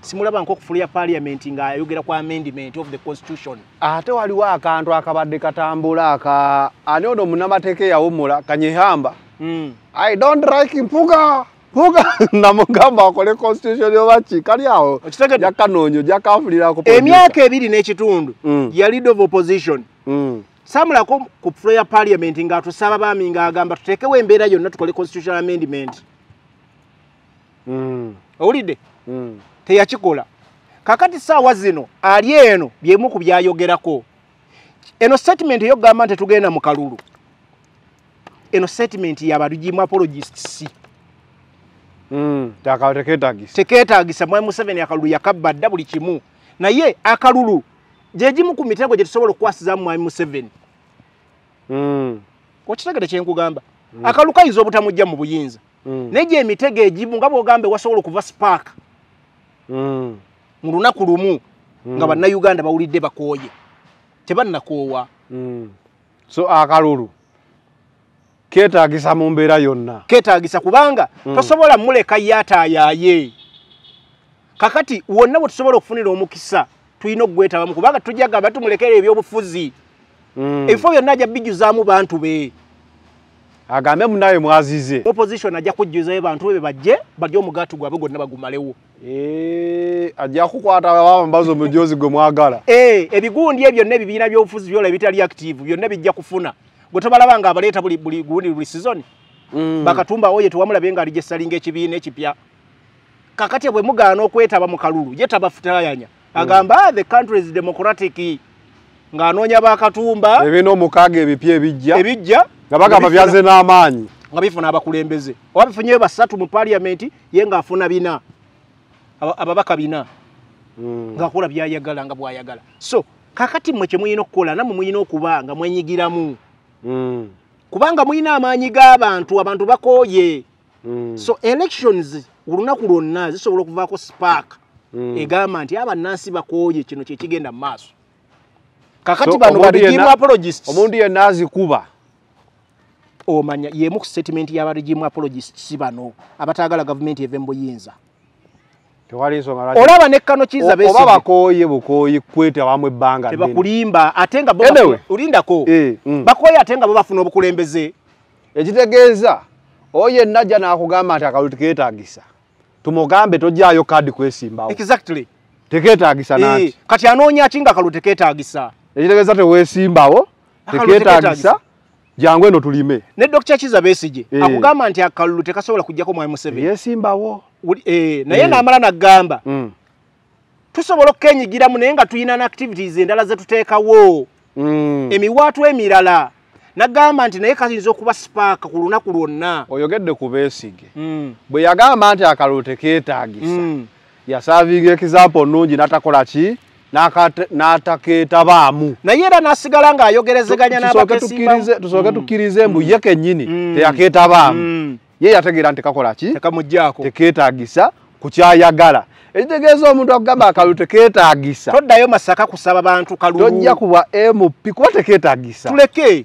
simulaba nkokufula ya parliament nga ayogera ku amendment of the constitution ate waliwo akantu akabadde katambula aka ani ono munamateeka eyawumula kanyehamba mm. i don't like mpuga mpuga namugamba akole constitution yobaki kali awo jakanonyo jakafulirako emyaka ebiri n'ekitundu mm. yali of opposition samulako ku floor ya parliament nga tusaba bami nga agamba tutekewo embeera yonna tukole constitutional amendment hmm. owulidde hmm. teyakikola kakati saawa zino ali eno byemu ku byayogerako eno statement eyokugamba nti tugenda mu kalulu eno statement yabalugimu apologists hmm. tekeetagisa mwami museveni akalulu yakabba dda buli kimu naye akalulu gyegimu ku mitego gye tusobola okukwasizamu mwami museveni hmm. okitegere kyenkugamba hmm. akalukayiza obutamujja mu buyinza hmm. naye gyemitego egimu nga bwogamba ewasobola okuva sipaaka mu lunaku lumu nga bannayuganda bawulidde bakooye tebannakoowa so akalulu ketagisa mu mbeera yonna ketagisa kubanga tosobola muleka yeataayaaye kakati wonna bwe tusobola okufunira omukisa tulina okugwetabamu kubanga tujagamba tumulekera ebyobufuzi hmm. ebifo byonna ajja bijuzaamu bantu be agambe munaye mwazize opposition ajja kujuzayo bantu be bajje bali omugaati gwabwe gwonna bagumalewo eh, ajja kukwata bawambaza omujozi gwe mwagala eh, ebigundi ebyonna ebibiina byobufuzi byola ebitali active byonna bijja kufuna gwe tobalaba nga abaleeta buli gundi buli sizoni hmm. bakatumbawo ye tewamulabe nga alijesalinga ekibiina ekipya kakati bwe mugaana okwetaba mu kalulu yetaba futaayanya Mm. agamba mm. the country is democratic ng'anoonya bakatumba ebina omukaaga ebipya ebijja ebijja nga bagamba byaze n'amaanyi nga bifuna abakulembeze oba bifunyeyo basatu mu paliamenti ye ng'afuna bina ababaka bina mm. ng'akola byayagala nga bwayagala so kakati mmwe kye muyina okukola namwe muyina okuba nga mwenyigiramu mm. kubanga muyina amaanyi g'abantu abantu bakooye mm. so elections olunaku lwonna zisobola okuvaako spaaka Mm. egamba nti abanansi bakooye kino kyekigenda mu maaso kakati bano baregimuapologistsomuntu yenna azikuba omanya yemu ku statement yabaregimu apologists bano abataagala gavumenti eva mubuyinza olaba nekkano kizabakoye bukoyi kwetabamu ebbanga tebakulimba ate nga olindako eh, mm. bakoye ate nga bobafuna obukulembeze ekitegeeza oyo yenna ajja nakugamba nti akalutikeetagisa tumugambe tojayo kadi kwesimbawo exactly teketagisa e. Eh, nanti kati anoonya kinga kalo teketagisa ekitegeeza tewesimbawo teketagisa jangu eno tulime ne dokita kiza besije e. Eh. akugamba nti akalulu tekasobola kujjako mwami museveni yesimbawo e. Eh, naye e. namala nagamba mm. tusobola okukenyigiramu naye nga tulina n activities endala zetuteekawo mm. emiwaatu emirala nagamba nti naye kayinza okuba sipaaka ku lunaku lwonna oyogedde ku beesige mm. bwe yagamba nti akalulu tekeetaagisa mm. yasaavinga ekizampo nungi natakola ki n'atakeetabaamu naye era n'asigala ng'ayogerezeganya tusooke mm. tukkirize mbu ye kennyini mm. Mm. teyakeetabaamu ye yategeera nti kakola ki tekeetaagisa ku kyayagala ekitegeeza omuntu akugamba akalulu tekeetaagisa toddayo masaka kusaba bantu kalulu tojja kubwa mp kuba tekeetaagisa tuleke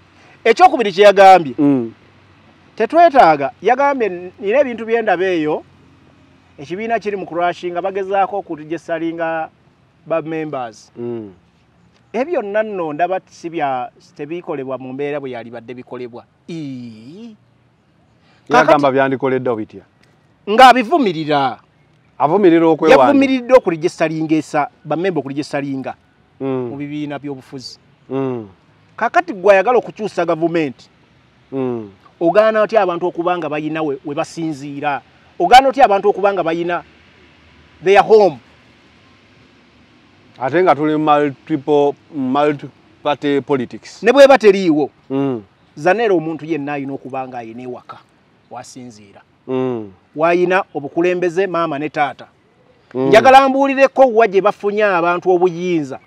ekyokubiri kyeyagambye mm. tetwetaaga yagambye nina ebintu byendaba eyo ekibiina kiri mu kurwashinga bagezaako okutigesalinga bamembers mm. ebyonna nno ndaba sibya tebikolebwa mu mbeera bwe yalibadde bikolebwa agamba byandikoleddeo bitya ngaabivumirira yavumiriddwa okurigisalinga esa bamemba okurigisalinga mm. mu bibiina by'obufuzi kakati gweyagala okukyusa gavumenti mm. ogaana otya abantu okubanga bayina webasinziira we ogaana otya abantu okubanga bayina their home ate nga tuli multiparty politics ne bweba teriiwo mm. zanera omuntu yenna ayina okubanga ayina ewaka wasinziira mm. wayina obukulembeze maama ne taata hmm. njagala mm. mbuulireko wa gye bafunye abantu obuyinza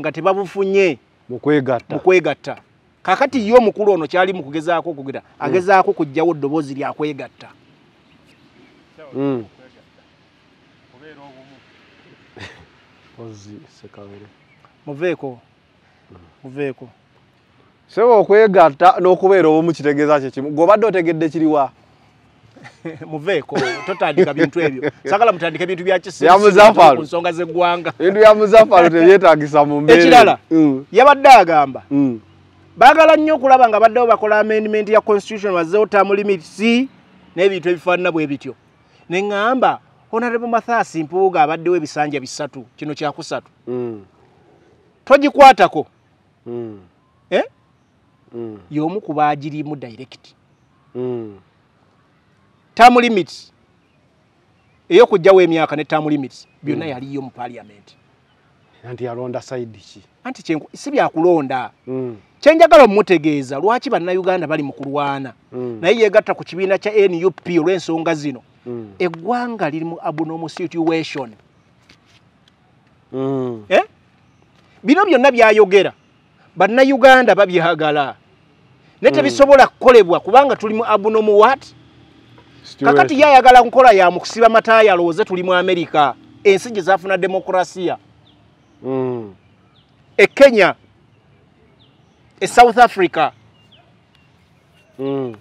nga tebabufunye mukwegatta mukwegatta kakati yo mukulu ono kyali mukugezaako okugira hmm. agezaako kujjawo ddoboozi lyakwegatta hmm. muveeko muveeko sewa okwegatta n'okubeera obumu kitegeeza kyekimu gwobadde otegedde kiriwa muveeko totandika bintu ebyo sagala mutandike bintu byakisnsonga zeggwanga bintu bya muzafalo tebyetagisa mumbeekirala mm. yabadde agamba mm. baagala nnyo okulaba nga baddewo bakola amendment ya constitution bazzeewo tamu limits n'ebintu ebifaanana bwe bityo ne ŋŋamba honarebu mathasi mpuuga abaddewo ebisanja bisatu kino kyakusatu mm. togikwatako eh? y'omu kuba agirimu direct term limit eyokujjawo emyaka ne term limit byonna mm. yaliyo mu parliament anti yalonda side ki anti kyenku si byakulonda mm. kyenjagala omutegeeza lwaki bannayuganda bali mu kulwana mm. naye yeegatta ku kibiina kya nup olw'ensonga zino mm. eggwanga liri mu abnormal situation mm. eh? bino byonna byayogera bannayuganda babyagala ne hmm. tebisobola mm. kukolebwa kubanga tuli mu abnormal what kakati yayagala nkola ya mukusiba mataayi alowooze tuli mu amerika ensi gye zaafuna demokurasiya hmm. e kenya e south africa hmm.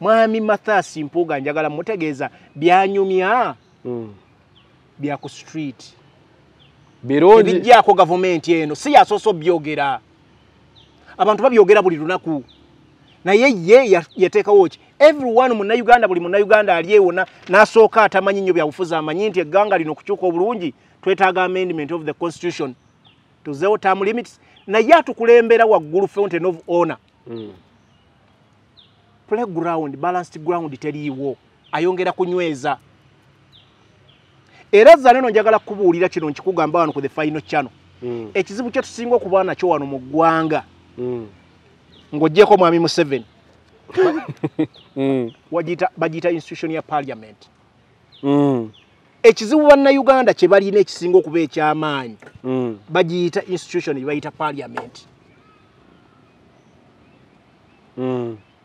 mwami mathasi mpuuga njagala mutegeeza byanyumya hmm. bya ku street ebijjaako gavumenti eno si yasoosa obyogera abantu babyogera buli lunaku naye ye yateekawo ki everyone munnayuganda buli munnayuganda ali ewona n'asooka atamanyi nnyo byabufuzi amanyi nti egganga lino okukyuka obulungi twetaaga amendment of the constitution tuzeewo term limits naye atukulembera waggulu fountain of honor hmm. playground balanced ground teriiwo ayongera kunyweza era zzaane no njagala kukubuulira kino nkikugamba wano ku the final channel hmm. ekizibu kyetusinga okuba nakyo wano mu ggwanga hmm. ng'oggyeko mwami museveni mm. bagiyita institution ya parliament mm. ekizibu bannayuganda kye balina ekisinga okuba ekyamaanyi mm. bagiyita institution ebayita parliament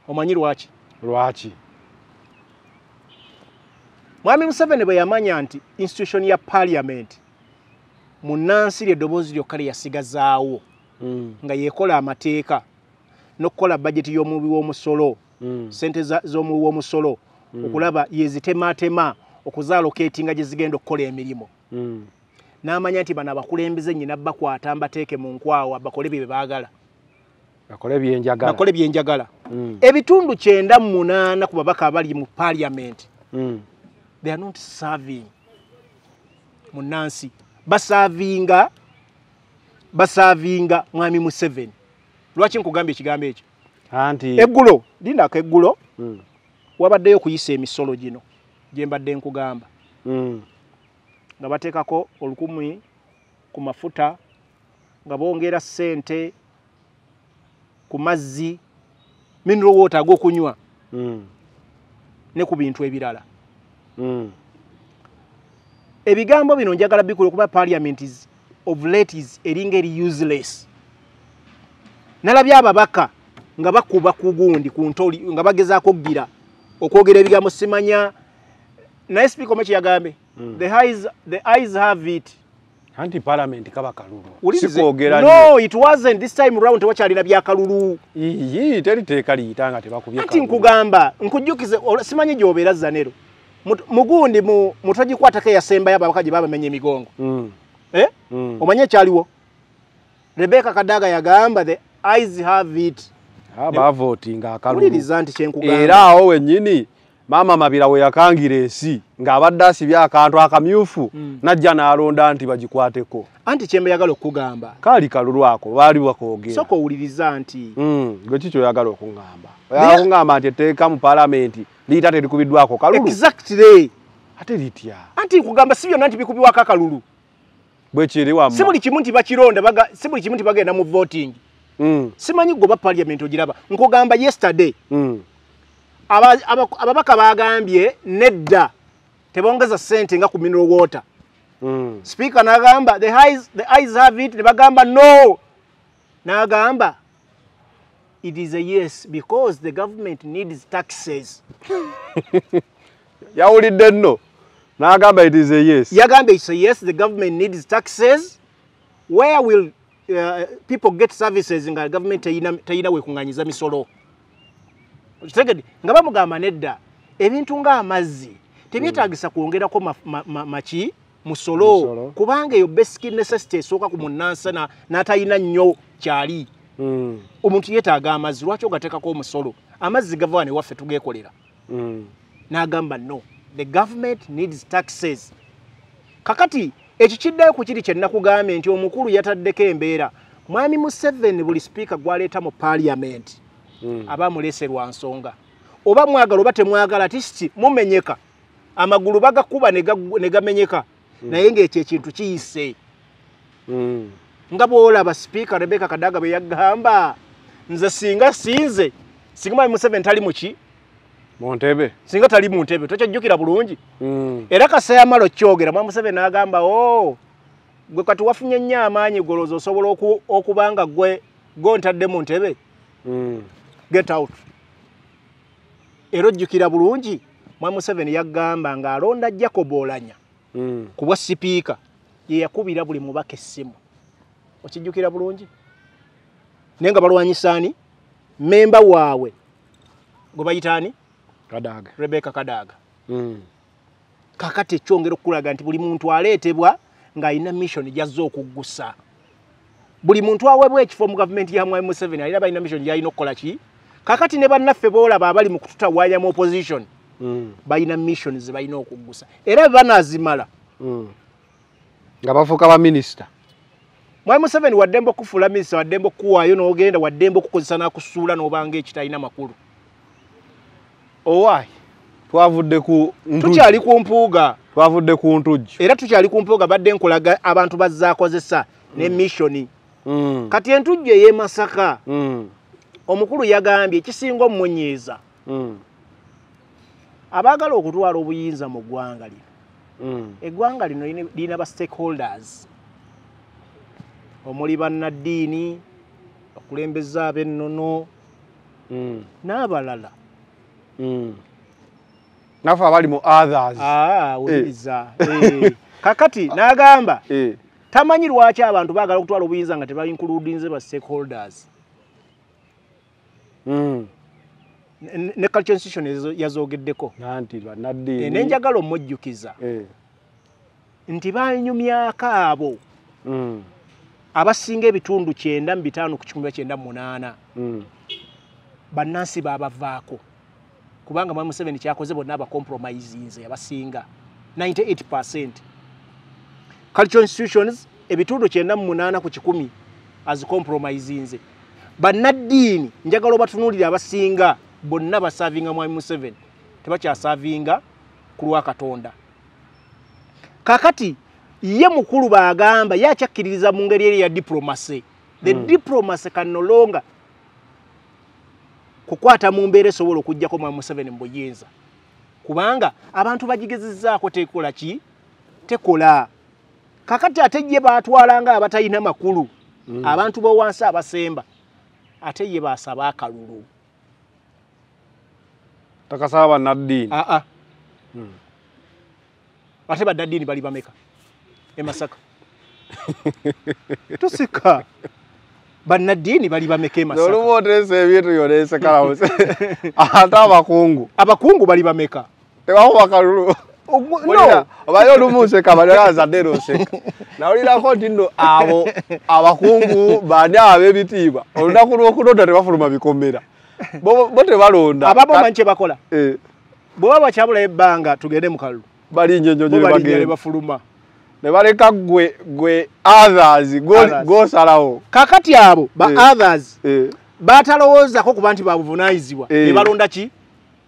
omanyi lwaki lwaki mwami museveni bwe yamanya nti institution ya parliament munansi lye eddoboozi lyokka lye yasigazaawo nga yekola amateeka nokukola bajeti y'omuwi w'omusolo hmm. sente z'omuwi w'omusolo hmm. okulaba yezitematema okuzaalokatinga gye zigenda okukola emirimu hmm. n'amanya nti bano abakulembeze nyina bakwata mbateeke mu nkwawa bakole bye bebaagala bakole byenjagala ebitundu kyenda munaana ku babaka abali mu paliamenti they are not serving munansi basavinga basavinga mwami museveni lwaki nkugamba ekigambo ekyo eggulo lindako eggulo hmm. wabaddeyo okuyisa emisolo gino gye mbadde nkugamba hmm. nga bateekako olukumi ku mafuta nga bongera ssente ku mazzi minirowootaaga okunywa hmm. ne ku bintu ebirala ebigambo bino njagala bikulu okuba parliament of lates eringa eri useless nalabye ababaka nga bakuba ku gundi ku ntoli nga bagezaako okugira okwogera ebigambo simanya naye sipiika omwe kyeyagambe hmm. the eyes have it anti palamenti kaba kalulukwogerano it wasnt this time round tewakyalina byakalulu teriteeka liyita nga tebakubyanti nkugamba nkujukize simanyi gyobeera zanero mugundi mutagikwatako eyasembayo ababaka gye babamenya emigongo hmm. Eh? Hmm. omanye ekyaliwo rebeka kadaga yagamba the eyes have it abavootinga akaluuliriza nti kyenkugamba era awo wennyini maama mabira we yakangira ensi ng'abadde asibye akantu akamyufu hmm. najja n'alonda nti bagikwateko anti kyembe yagala okugamba kaali kalulu ako baali bakogeraoka owuliriza nti lweki hmm, kyoyagala okugamba oyagala okugamba nti etteeka mu paalamenti liita terikubiddwako kalulu ate litya anti nkugamba si byonna nti bikubiwako akalulu bwekiriwa si buli kimu nti bakironda si buli kimu nti bagenda mu voting Mm. simanyi goba parliament ogiraba nkogamba yesterday mm. ababaka bagambye nedda tebongeza sente nga ku mineral water mm. speaker nagamba the eyes have it nebagamba no nagamba it is a yes because the government needs taxes yawulidde nno nagamba it is a yes yagamba it's a yes the government needs taxes where will Uh, people get services nga government teyina wekuŋŋanyiza misolo okitegede nga bamugamba nedda ebintu ngaamazzi tebyetagisa kwongerako maki musolo kubanga eyo basic necessity esooka ku munnansa n'atayina nnyo kyali mm. omuntu yeetaaga amazzi lwaki ogateekako omusolo amazzi gavawano ewaffe tugeekolera mm. n'agamba no the government needs taxes kakati ekikiddayo ku kiri kye nnakugambye nti omukulu yataddeko embeera mwami museveni buli sipiika gwaleeta mu paaliyamenti hmm. abamulese lwa nsonga oba mwagala oba temwagala tikiki mumenyeka amagulu bagakuba ne gamenyeka hmm. naye ngaekyo ekintu kiyise hmm. nga bwolaba sipiika rebeka kadaga bwe yagamba nze singa sinze singa mwami museveni tali muki muntebe singa tali muntebe tokyajjukira bulungi hmm. era kaseyamala okyogera mwamuseve nagamba o oh, gwe kati wafunye nnyo amaanyi golozi osobola okuba nga gwe gontadde muntebe hmm. get out era ojjukira bulungi mwamuseveni yagamba nga alonda jacob olanya hmm. kubwa sipiika yeyakubira buli mubaka essimu okijjukira bulungi naye nga balwanyisaani memba waabwe gwe bayitaani Kadaga. Rebecca Kadaga. Mm. Kakati ekyongera okulaga nti buli muntu aleetebwa ng'alina mission gy'azze okuggusa. Buli muntu aweebwa ekifo mu gavumenti ya Mwai Museveni alina balina mission gy'alina okukola ki? Kakati ne bannaffe boolaba abali mu kututawaanya mu opposition mm. balina mission ze balina okuggusa era banaazimala. Mm. Nga bafuuka baminisita. Mwai Museveni waddembe okufuula minisita waddembe okukuwaayo n'ogenda waddembe okukozesa n'akusuula n'obanga ekitalina makulu. owaayi twavudde ku tukyali ku mpuuga twavudde ku ntujju era tukyali ku mpuuga badde nkulaga abantu bazzaakozesa ne mm. missioni mm. kati entujju ey'emasaka mm. omukulu yagambye kisinga omumunyiiza abaagala okutwala obuyinza mu ggwanga lino eggwanga lino lirina ba stakeholders omuli bannaddiini okulembeza ab'ennono n'abalala Mm. naffe abali mu others ah, ah, eh. weriza eh. kakati nagamba eh. tamanyi lwaki abantu bagala okutwala obuyinza nga tebainkuludinze ba stakeholders mm. ne cultural institution yazogeddeko nenjagala omujjukiza nti banyumyako abo mm. abasinga ebitundu kyenda mu bitaano ku kikumi bakyenda munaana bannansi baabavaako kubanga mwami museveni kyakoze bonna abacompromisinze abasinga 98 cultural institutions ebitundu kyenda mu munaana ku kikumi azicompromisinze bannaddiini njagala obatunuulire abasinga bonna basavinga mwami museveni tebakyasavinga ku lwa katonda kakati ye mukulu baagamba yakyakkiririza mu ngeri eri ya diplomasi the hmm. diplomasi kanolonga kukwata mu mbeera esobola okugjako mwami museveni mu buyinza kubanga abantu bagigezezaako tekola ki tekola kakati ate ye baatwalanga abatalina makulu mm. abantu bawansi abasemba ate ye baasaba akalulu takasaba bannaddiini aa ah, ah. mm. ate bannaddiini bali bameka emasaka tusika bannaddiini bali bameka emasaka otesa ebintu yonesa kalawuz ate abakungu abakungu bali bameka tewako bakalulu obali olumuseka banaazadde noseka nawulirako nti nno abo abakungu baani ab'ebitiibwa olunaku lwokulonda tebafuluma bikomera bo tebalonda abamumanyi kyebakola eh. bwe baba bakyabulayo ebbanga tugende mu kalulu balinnyonyonyo bagebafuluma ne baleka gwe gwe others gosalawo kakati abo ba eh. others eh. batalowoozako kuba nti babuvunaizibwa nebalonda eh. ki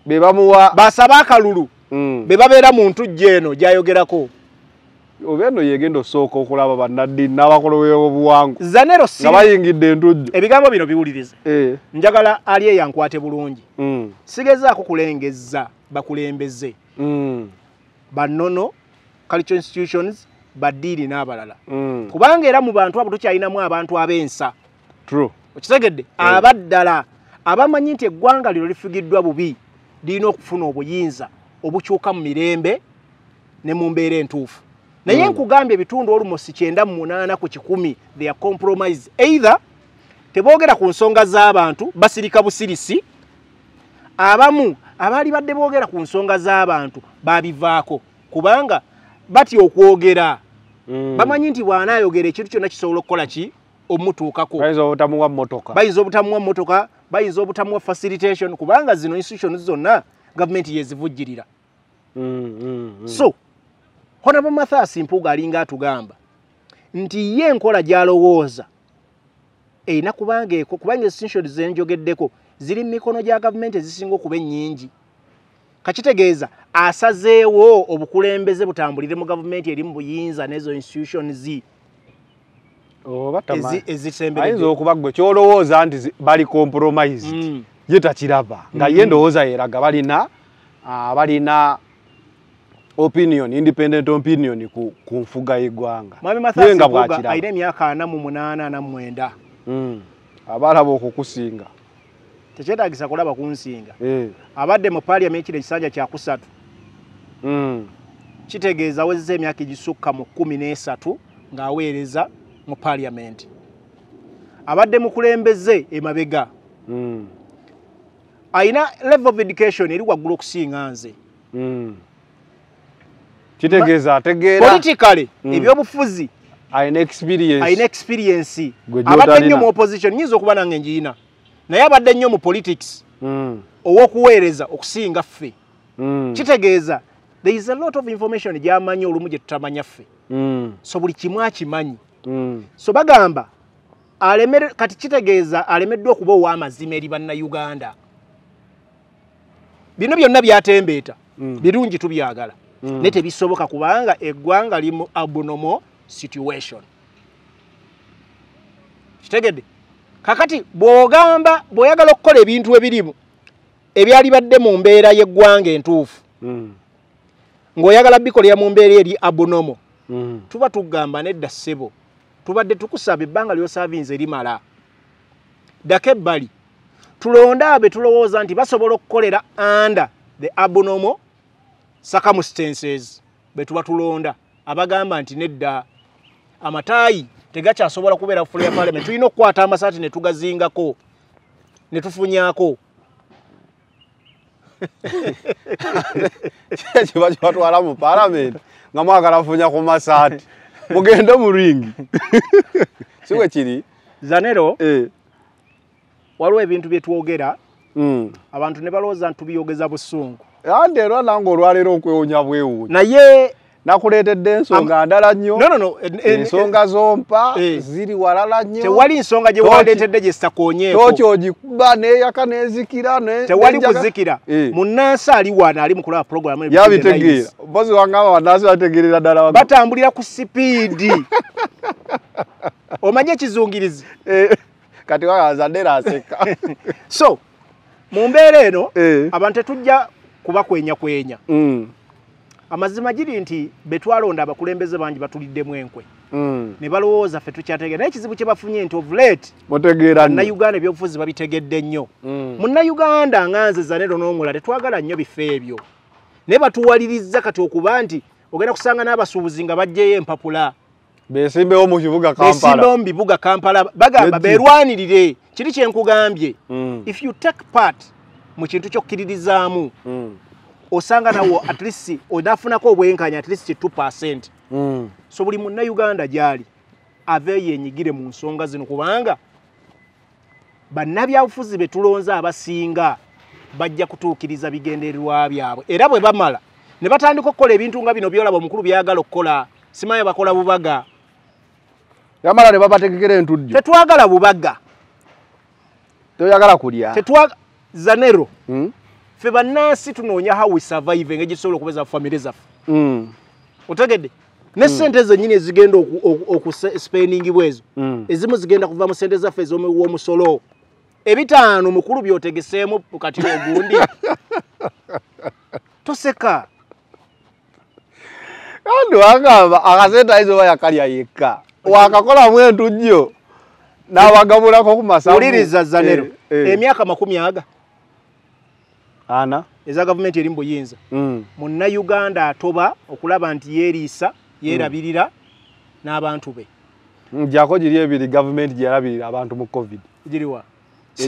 bebamuwa basaba akalulu mm. bebabeera muntu jje eno gyayogerako oba eno yegenda osooka okulaba bannaddini n'abakolowobuwangu zanerosbayingidde entujju ebigambo bino biwuliriza njagala ali eyankwate bulungi mm. sigezaako kulengeza bakulembeze mm. bannono cultural institutions baddiiri n'abalala mm. kubanga era mu bantu abo tukyalinamu abantu ab'ensa okitegedde eh. abaddala abamanyi nti eggwanga lino lifugiddwa bubi lirina okufuna obuyinza obukyuka mu mirembe ne mu mbeera entuufu naye mm. nkugambye ebitundu olumosi kyenda mu munaana ku kikumi theya compromise eithe tebogera ku nsonga z'abantu basirika busirisi abamu abaali badde boogera ku nsonga z'abantu babivaako kubanga batya okwogera mm. bamanyi nti bwanaayogera ekintu kyonna kisobola okukola ki omutuukakobayinza obutamuwa motoka bayinza obutamuwa facilitation kubanga zino institution zonna gavumenti yezivujjirira mm, mm, so honabo mathasi mpuuga alinga atugamba nti ye enkola gyalowooza erina kubanga eko kubanga esitution zenjogeddeko ziri mu mikono gya gavumenti ezisinga okuba ennyingi kakitegeeza asazeewo obukulembeze butambulire mu gavumenti eri mu buyinza n'ezo institutions ezitembeayinza okuba gwe kyolowooza nti bali compromised mm. ye takiraba nga mm. ye ndowooza yeraga balina uh, balina opinion independent opinion ku, ku nfuga yeggwanga mwamimaaalina emyaka ana mu munaana na mwenda mm. abaalaba okukusinga tekyetagisa kulaba kunsinga eh. abadde mu paliament kino ekisanja kyakusatu hmm. kitegeeza awezeza emyaka egisukka mu kumi n'esatu ng'aweereza mu paliament abadde mukulembeze emabega hmm. ayina level of education eri waggulu okusinga nze hmm. kitegeeza ategeerapolitikale ebyobufuzi ayina experiensi abadde nnyo mu opposition nyinza okuba nange njiina naye abadde nnyo mu politics hmm. owokuweereza okusinga ffe hmm. kitegeeza there is a lot of information gyamanyi olumu gye tutamanya ffe hmm. so buli kimu akimanyi so bagamba kati kitegeeza alemeddwa okuba ow'amazima eri bannayuganda bino byonna byatembeeta birungi tubyagala naye tebisoboka kubanga eggwanga limu abonomo situation kitegedde kakati bwogamba bwoyagala okukola ebintu ebirimu ebyali badde mu mbeera y'eggwanga entuufu hmm. ng'oyagala bikolera mu mbeera eri abunomo hmm. tuba tugamba nedda ssebo tubadde tukusaba ebbanga lyosavinze limala dake ebbali tulonde abe tulowooza nti basobola okukolera under the abunomo circumstances betuba tulonda abagamba nti nedda amataayi tegakyasobola kubeera fulo ya palamenti tulina okukwata amasaati netugazingako netufunyaako kiba kibatwala mu palamenti nga mwagala funya ku masaati mugende muringi siwe kiri zanero eh. waliwo ebintu byetwogera hmm. abantu ne balowooza nitubiyogeza busungu ande era nange olwaleero okwewonya bwewuunya naye nakuletedde ensonga ndala nnyo ensonga zompa eh. ziri walala nnyo tewali nsonga gyewaletedde gyesakonyeko tooki ogikuba neeyaka neezikira tewali kuzikira eh. munansi ali wana ali mukulaba program yabitegeera bozi wangaba wanansi bategeerera ddala batambulira ku sipiidi omanye ekizungirizi eh, kati wawazaddera aseka so mu mbeera eno abantu tetujja kubakwenya kwenya mm. amazima giri nti betwalonda abakulembeze bangi batuliddemu enkwe mm. nebalowooza fe tukyategeera naye ekizibu kyebafunye nti ofleetbannayuganda ebyobufuzi babitegedde nnyo hmm. munnayuganda mm. nganze zanero n'omulala tetwagala nnyo bifo ebyo naye batuwaliriza kati okuba nti ogenda kusanga n'abasuubuzi nga bajjeyo empapula besimbewo mukibugabesimbewo mu bibuga kampala bagamba berwanirire kiri kyenkugambye mm. if you take part mu kintu kyokkiririzaamu mm. osanga nawo at least onafunako obwenkanya at least 2% mm. so buli munnayuganda gyali aveeyo enyigire mu nsonga zino kubanga bannabyabufuzi betulonza abasinga bajja kutuukiriza bigendererwa byabwe era bwe bamala ne batandika okukola ebintu nga bino byolaba omukulu byagala okukola simanya bakola bubaga yamala ne babategekera entujjo tetwagala bubaga toyagala kulya tetwa zanero mm? ffe bannansi tunoonya how we survive nga gyetusobola okubeza famire zaffe mm. otegedde ne mm. sente zenyini ezigenda okuspeningibwa ezo mm. ezimu zigenda kuva mu sente zaffe ez'womusolo ebitaano mukulu byotegeseemu kati ogundi toseka kandi wagamba akasente aizo bayakalya yekka wakakola mwentu jjo nawagabulako kumasa uliriza zanero eh, eh. emyaka makumi aga ana eza government erimbo yinza mm. munna uganda atoba okulaba nti yeriisa yerabirira mm. n'abantu be njako hmm, jiri ebiri government jirabirira abantu mu covid jiriwa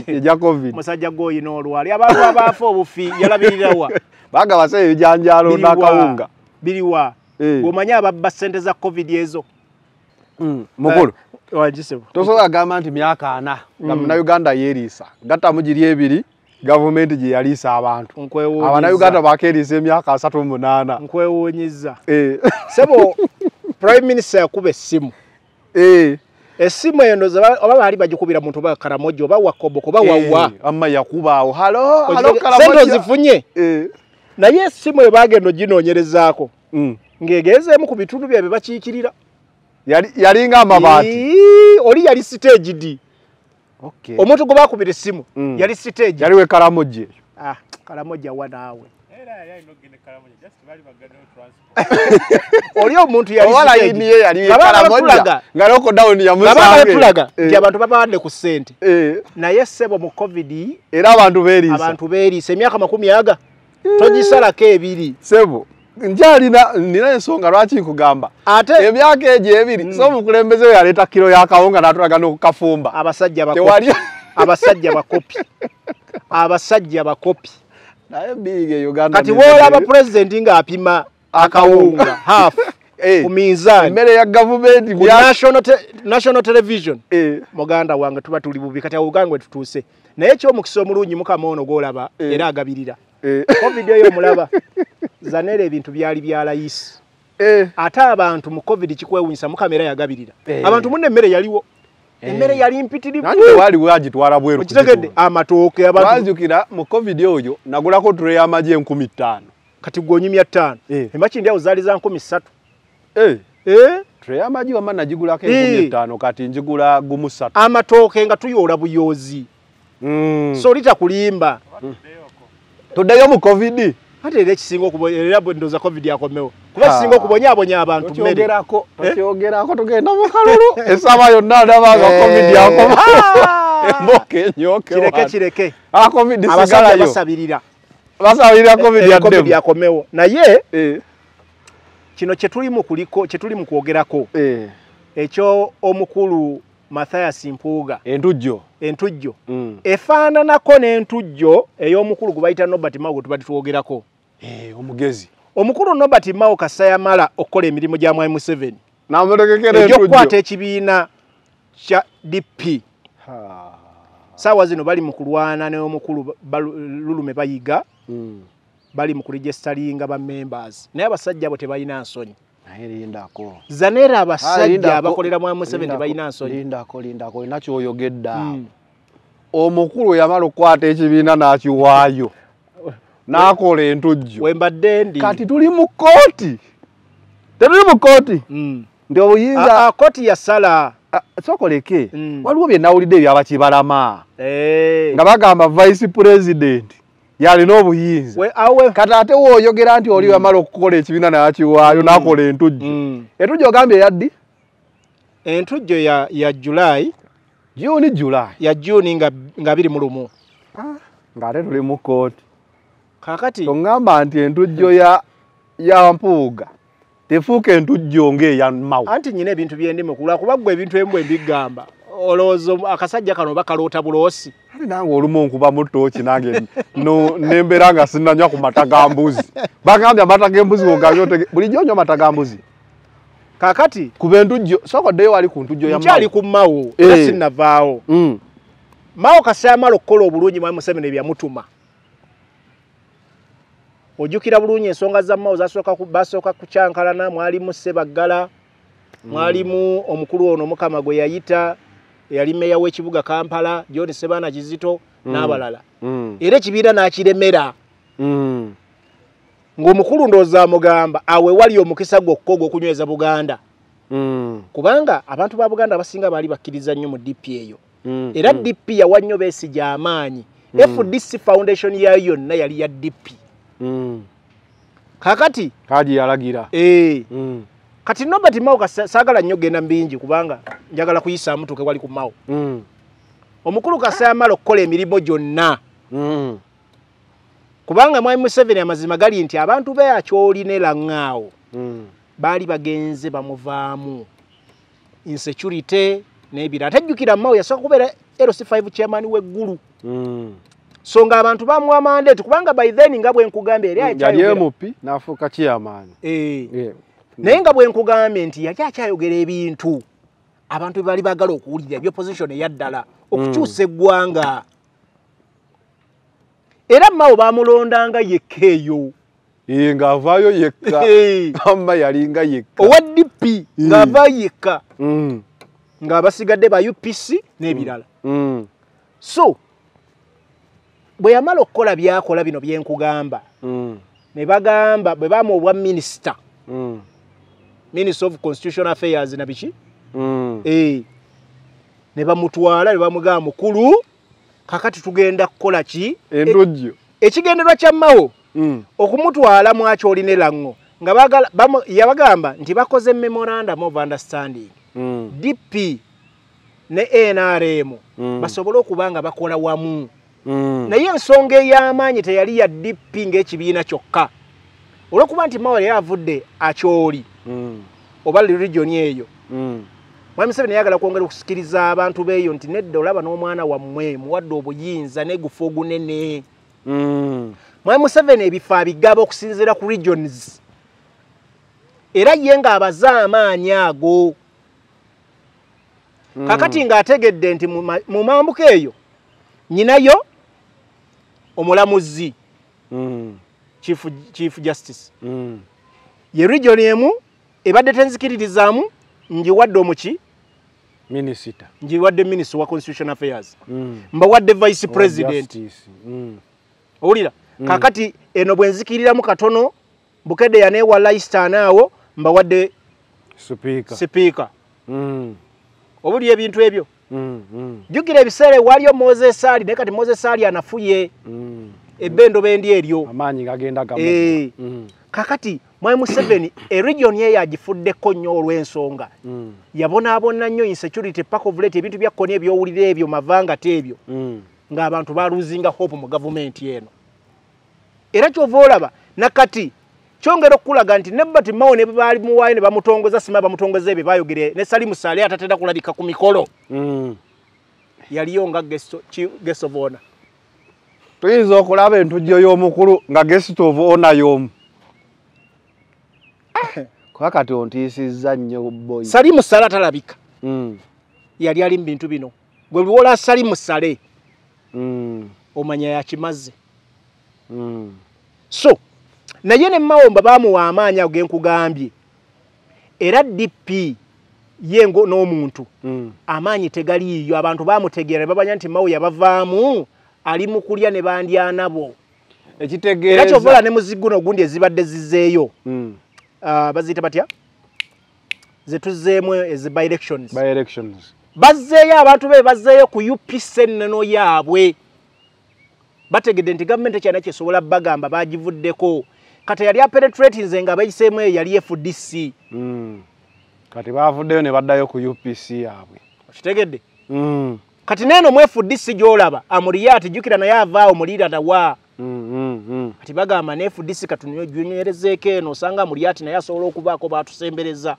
ejja e, covid musajja goyi n'olwali abantu abaafa obufi yalabirirawa bagabasa ebijanjalo n'akawunga biriwa gomanyi e. ababba ssente za covid ezo hmm, mukulu eh, tosobola gamba nti myaka ana hmm. munauganda yeriisa gatamu jiri ebiri gavumenti gye yaliisa abantu abanayuganda bakeriisa emyaka asatu mumunaana nkwewuunyiza eh. sebo prime minister yakuba essimu eh. essimu eyo oba baali bagikubira muntu oba karamojo oba wakoboko oba wawa eh, ama yakuba awo halosente ozifunye naye essimu ebagenda oginoonyerezaako mm. ng'egezeemu ku bitundu byabye bakiikirira yalinga amabaati oli yali sitegidi okay. omuntu gwe bakubira essimu mm. yali sitegi yaliwe karamoji eyo ah, karamoji awa naawe e e oli omuntu yaaaatulaga eh. nti abantu babawadde ku ssente eh. naye ssebo mu covidi era abantu beriisa emyaka makumi aga togisalako ebiri sebo njalina nina ensonga lwaki nkugamba ate emyaka egyo ebiri mm. somukulembeze we yaleeta kiro yakawonga natulaga nokukafumba abasajja bakopi abasajja bakopi abasajja bakopi naye biiga e uganda kati woolaba pulezidenti ngaapima akawunga haf eh. ku minzaniemmere ya gavumenti national television eh. muganda wange tuba tuli bubi kati awougange wetutuuse naye ekyomukisa omulungi mukama ono gwolaba eh. era agabirira ovidiyo eyo omulaba zanera ebintu byali byalayisi eh. ate abantu mu covid kikwewunyisa mukamera yagabirira eh. abantu mune emmere yaliwo eh. emmere yali mpitirivuwaliwagitwalabwerukitegede amatooke wanzukira mu covid oyo nagulako tule yamagi enkumi ttaano kati gwonyumya ttaano emakindiawo e zaali za nkumi ssatu tureyamagi wama nagigulako enkumitaano kati njigula gumusatu amatooke nga tuyoola buyoozi mm. so litakulimba mm. toddayo mu covidi atera ekisinga okubonyera ndoza covid yakomewo kuba kisinga okubonyaabonya abantu eh? okyogerako tugenda mukalulu esaba yonna ndabanga eh. covid yakomokirekekirekeabasabirira ah! ah, basabirira eh, covid yakomewo naye kino kyetuli mu kuliko kyetuli mu kwogerako ekyo omukulu mathayasi mpuuga entujjo entujjo mm. efaananako n'entujjo ey'omukulu gwe bayita nobert mao gwe tubadde twogerako e, eh, omugezi omukulu nobert mao kasa yamala okukola emirimu gya mwami museveni egyokukwata ekibiina kya dp saawa zino bali mu kulwana n'omukulu lulume bayiga mm. bali mu kuregesitalinga bamembers naye abasajja abo tebalina nsonyi zanera abasajja ah, abakolera mwa museveni balina nsonyindako olina kyoyogedda hmm. omukulu yamala okukwata ekibiina n'akiwaayo n'akola entujju wembadde ndi kati tuli mu kooti tetuli mu kooti hmm. ndi obuyinza ah, ah, kooti yasala sokoleke hmm. waliwo byenawulidde ebyabakibalama eh. nga bagamba vice president yalina obuyinza kati ate woyogera nti oli mm. wamala okukola ekibiina nakiwaayo nakola mm. entujjo mm. entujjo ogambye yaddi entujjo ya julayi juni julayi ya juni nga biri mu lumu ah, ngaate tuli mu kooti kakati oŋŋamba nti entujjo ya mpuuga tefuuka entujjo ngaeyamawu anti nyina ebintu byendimu kulwa kuba gwe ebintu ebimu bwe mbigamba olowooza akasajja kano bakaloota buloosi ate nange olumu onkuba mutooki nange nembeera nga sinanywa ku mata gambuzi bagambye amata gembuzi bulijjonywa mata gambuzi kakati kuba entujjo sokoddeyo wali ku ntujjo yakyali ku mawo era eh. sinnavaawo mm. mawo kasaamala okukola obulungi mwami museveni byamutuma ojjukira bulungi ensonga za mawo basooka kucyankalana mwalimu sebaggala mwalimu omukulu ono mukama gwe yayita eyali meya w'ekibuga kampala john sebaana kizito mm. n'abalala mm. era ekibiira n'akiremera mm. ng'omukulu ndooza amugamba awe wali omukisa gwokka ogw'okunyweza buganda mm. kubanga abantu ba buganda abasinga baali bakkiriza nnyo mu dp eyo mm. era mm. dp yawa nnyo beesi gy'amaanyi mm. fdc foundation yayo yonna yali ya dp mm. kakati kagi yalagira e. mm. kati Norbert Mao kasagala nnyo genda mbinji kubanga njagala kuyisa amutuke wali ku Mao mm. omukulu kasayamala okukola emirimu gyonna mm. kubanga mwami Museveni amazima gali nti abantu beyakyolina eraŋŋaawo mm. baali bagenze bamuvaamu insecurity n'ebira atajjukira Mao yasooka kubeera LC5 chairman w'eggulu mm. so nga abantu bamuwa mandeti kubanga by then nga bwe nkugamba eri mm. ayitayogera yali mp n'afuuka kiyamaani e. Eh. e. Hmm. naye nga bwe nkugambye nti yali akyayogera ebintu abantu be bali baagala okuwulirira byopositiona eyaddala hmm. okukyusa eggwanga era mawo baamulondanga yekka eyo ngaavaayo yekkaama yalinga yekka owa dp hmm. ngaava yekka ng'abasigadde ba upc n'ebirala so bwe yamala okukola byakola bino byenkugamba ne bagamba bwe baama obwa minisita minister of constitutional affairs nabichi mm. e ne bamutwala ne bamugaa mukulu kakati tugenda kukola ki e- endojjo ekigenderwa e kya mawo mm. okumutwala mwaki olina elaŋŋo nga yabagamba nti bakoze memorandum of understanding mm. dp ne nrm mm. basobole okuba nga bakola wamu mm. naye ensonga ey'amaanyi teyali ya dp ngaekibiina kyokka olwokuba nti mawo yali avudde akyoli Mm. oba lirijoni eyo mm. mwami seveni yagala kwongera okusikiriza abantu beeyo nti nedda olaba n'omwana wammwe muwadde obuyinza negufa ogunene mm. mwami seveni ebifo abigaba okusinziira ku regions era ye nga abaze amaanyi ago kakati ng'ategedde nti mu mambuka eyo nyinayo omulamuzi chief justice ye region emu ebadde tenzikiririzaamu ngiwadde omuki minisita ngiwadde minisita wa constitutional affairs mm. mbawadde vice president mm. owulira mm. kakati eno bwe nzikiriramu katono bukede yaneewala isitaana awo mbawadde sipiika obuli ebintu ebyo jjukira ebiseera ewali omoses ali naye kati moses ali anafuye ebbendo bendi eryo eh. kakati mwemu 7 e region ye ya gifudde konyo olwensonga mm. yabona abona nnyo insecurity pack of late ebintu byakone ebyo ulire ebyo mavanga tebyo mm. nga abantu baluzinga hope mu government yeno era kyovolaba nakati kyongera okulaga nti nebat mao ne bali muwaayo ne bamutongoza sima bamutongoza ebyo bayogere ne salimu sale atatenda kulalika ku mikolo mm. yaliyo nga guest of honor tuyinza okulaba entujjo y'omukulu nga guest of honor y'omu kwakati ontiisizza nnyo boy salimu sale atalabika hmm. yali ali mu bintu bino gwe lwola salimu sale hmm. omanya yakimaze hmm. so naye ne mawomba baamuwa amaanyi agenkugambye era dp yengo n'omuntu amaanyi tegaliiyo abantu baamutegeera ne babanya nti mawo yabavaamu ali mu kulya ne bandyanabwo ekitegeeraekyovola ne muziguno ogundi ezibadde zizzeeyo Ah, baziyita batya zetuzzeemu ezi eh, byelections bazzeeyo abantu be bazzeeyo ku upc enneno yaabwe bategedde nti gavumenti ekyana kyesobola bagamba bagivuddeko kati yali aperetratinze nga bayiseemu eyo yali fdc hmm. kati bavuddeyo ne baddayo ku upc yaabwe okitegedde hmm. kati neeno mu fdc gy'olaba amuliya atijjukira naye avaawo muliira dawa Mm-hmm. kati bagamba ne FDC katunywejunywerezeeko eno osanga muli ati naye asobola okubaako baatusembereza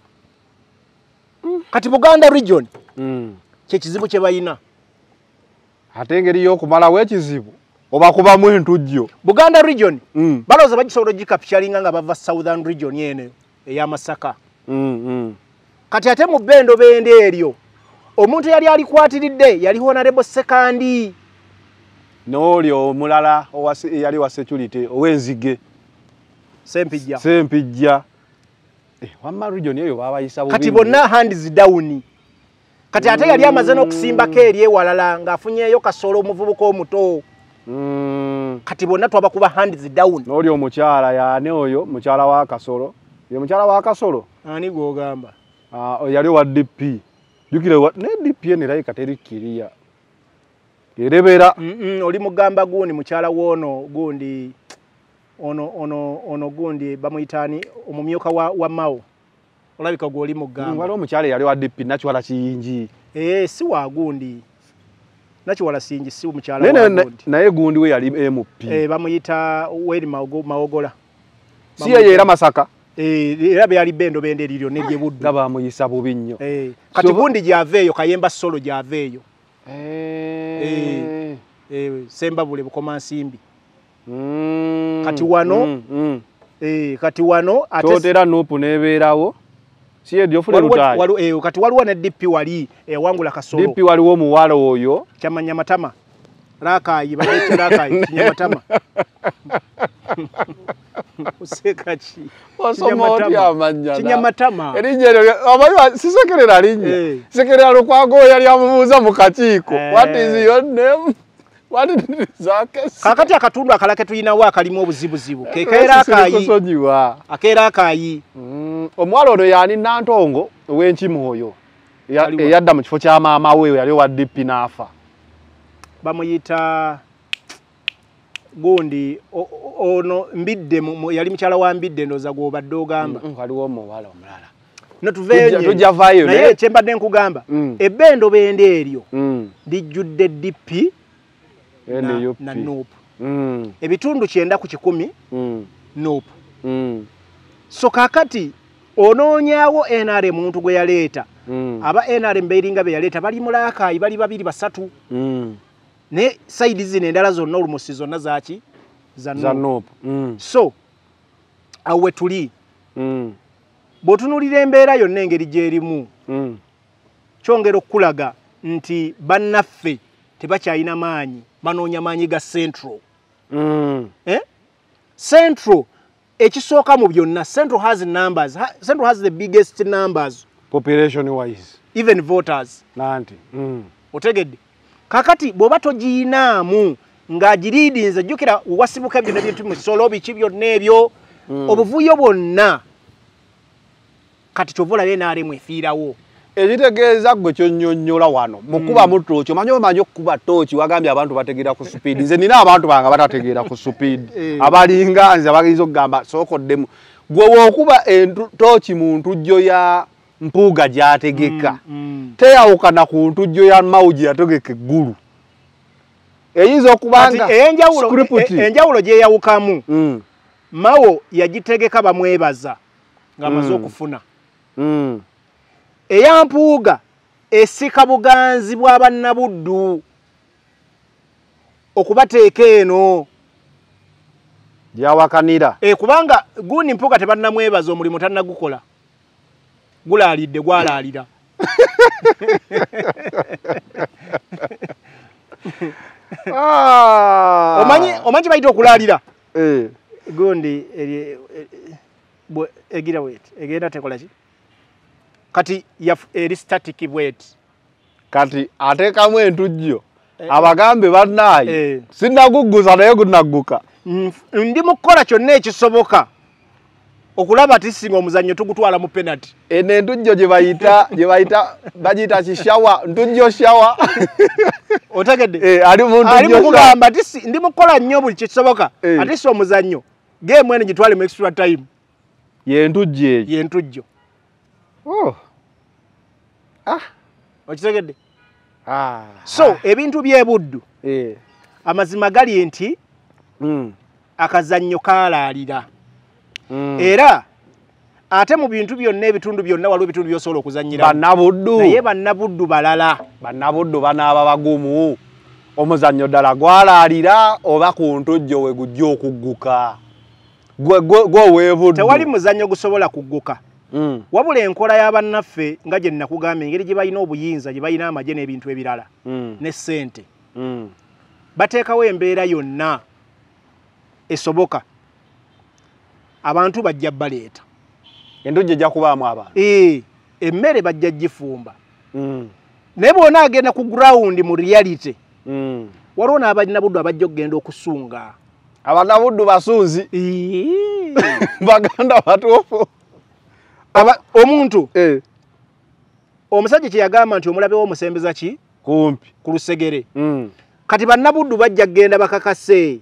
mm. kati buganda region mm. kyekizibu kyebalina ate engeri y'okumalawo ekizibu oba kubamu entujjo buganda region mm. balowooza bagisobola ogikapicyalinga nga bava southern region eneyo ey'amasaka mm-hmm. kati ate mu bendobende eryo omuntu yali alikwatiridde yali honarebo sekandi n'olyo omulala eyali wa security ow'enzige sempijja eh, wamma rujoni eyo babayisakati bonna handis dawuni kati ate yali amaze n'okusimbako eri ewalala ng'afunyeeyo kasolo omuvubuka omuto mm. kati bonna twaba kuba handis dawuni n'oli omukyala yaani oyo mukyala wa kasolo ye mukyala wa kasolo ani gwogamba ah, yali wa dp jukire ne dp enerayika terikkiriya Yerebera. Mhm, -mm, oli mugamba gundi mukyala wono gundi ono ono ono gundi bamuyitani omumyoka wa wa mao. Olabika go oli mugamba. Ngwalo mm, mukyala yali wa DP nacho wala chinji. Eh, si wa gundi. Nacho wala chinji si mukyala wa gundi. Na, na ye gundi we yali MP. Eh, bamuyita weli maogo maogola. Si ye era masaka. Eh, era yali bendo bende lilyo nedye buddu. Daba muyisa bubinyo. Eh, so, katibundi javeyo kayemba solo javeyo. Eh. Eh, semba bule bukoma nsimbi. Mm. Kati wano. Mm. mm. Eh, kati wano atotera nupu neberawo. Si edyo fule rutayi. Walu eh, kati walu na DP wali, eh wangu la kasoro. DP wali wo muwalo oyo. Chama nyama tama. Raka yibaita raka yinyama tama. Useka chi. Oso moti ya manjana. Chinya matama. Eri njero. Wabayu wa sisekere la rinye. Hey. Eh. Sekere la kwago ya liya mbuza mkachiko. Hey. Eh. What is your name? What is your name? Kakati eh, mm, ya katundu akalaketu ina waka limu obu zibu zibu. Kekera kai. Akera kai. Mm. Omwalo no yani nanto ongo. Uwenchi mhoyo. Ya, e, yadda mchifo cha mama wewe ya liwa dipi na afa. Bamo yita... gundi ono mbidde yali mukyala wa mbidde ndoza gwobadde ogamba mm, mm, waliwo omuwala omulala notuveenyenaye kyembadde nkugamba mm. ebbendo bende eryo lijjudde dipi na nopu ebitundu kyenda ku kikumi nopu so kakati onoonyawo enare muntu gwe yaleeta aba enare mbeeringa be yaleeta bali mulaakaayi bali babiri basatu ne side zino endala zonna olumusi zonna zaki zanopu mm. so awo wetuli mm. bw'otunuulira embeera yonna engeri gy'erimu mm. kyongera okukulaga nti bannaffe tebakyalina maanyi banoonya maanyi ga central eh? central ekisooka mu byonna central has numbers central has the biggest numbers population wise even voters nanti otegedde kakati bw'oba togiyinaamu ng'agiriidinze jjukira owasibuka ebyo nebintu musolo biki byonna ebyo hmm. obuvuyo bwonna kati kyova olabe naalemu efiirawo ekitegeeza gwe kyonyonyola wano mukuba hmm. mutooki omanyi omanyi okukuba tooki wagambye abantu bategeera ku supiidi nze nina abantu bange batategeera ku supiidi eh. abalinga nze bagiiza okugamba sooka oddemu gwe weokuba tooki muntu gyoya mpuga jyategeka mm. mm. teyawuka na kuntu joyan mauji yategeka eggulu eyinza okubanga enjawulo e, e, gyeyawukamu mm. mawo yagitegeka bamwebaza nga amaze mm. okufuna mm. eyampuuga esika buganzi bwabannabuddu okubateeka eno gyawakanira e, kubanga guni mpuuga tebannamwebaza omulimu tannagukola gulaalidde gwalaalira ah. omanyi baita okulaalira eh. gundi egira wet egenda tekolaki kati eristatic bwet kati ateekamu entujjo eh. abagambe banaayi eh. sinnaguggusa naye gunagguka ndi mukukola kyonna ekisoboka okulaba ti singa omuzannyo tugutwala mu penalty eno entujjo gyebayita gyebayita bagiyita kishawa ntujjo shawa otegedde eh, ali mukugamba ti ndi mukola nnyo buli kyekisoboka eh. ate si omuzannyo geemu eno gyetwale mu extra time yentujjo eyo yentujjo okitegedde ah. so ebintu byebuddu eh. amazima gali nti hmm. akazannyo kaalaalira Mm. era ate mu bintu byonna ebitundu byonna waliwo ebitundu byosobola okuzanyiranaye bannabuddu balala bannabuddu banaaba bagumu omuzannyo ddala gwalaalira oba ku ntujjo we gujja okugguka gweweebuddu tewali muzannyo gusobola kugguka mm. wabula enkola y'abannaffe nga gye nnakugamba engeri gye balina obuyinza gye balina amagye n'ebintu ebirala mm. ne ssente bateekawo embeera yonna esoboka abantu bajja baleeta endojja ejja kubaamu abantu ee emmere bajja gifumba mm. naye bona agenda ku gurawundi mu reality mm. waliwo n'abanabuddu abajja okugenda okusunga abanabuddu basunzi e. baganda batuufu omuntu e. omusajja kyeyagamba nti omulabe w'omusembeza ki kumpi ku lusegere mm. kati bannabuddu bajja kgenda bakakase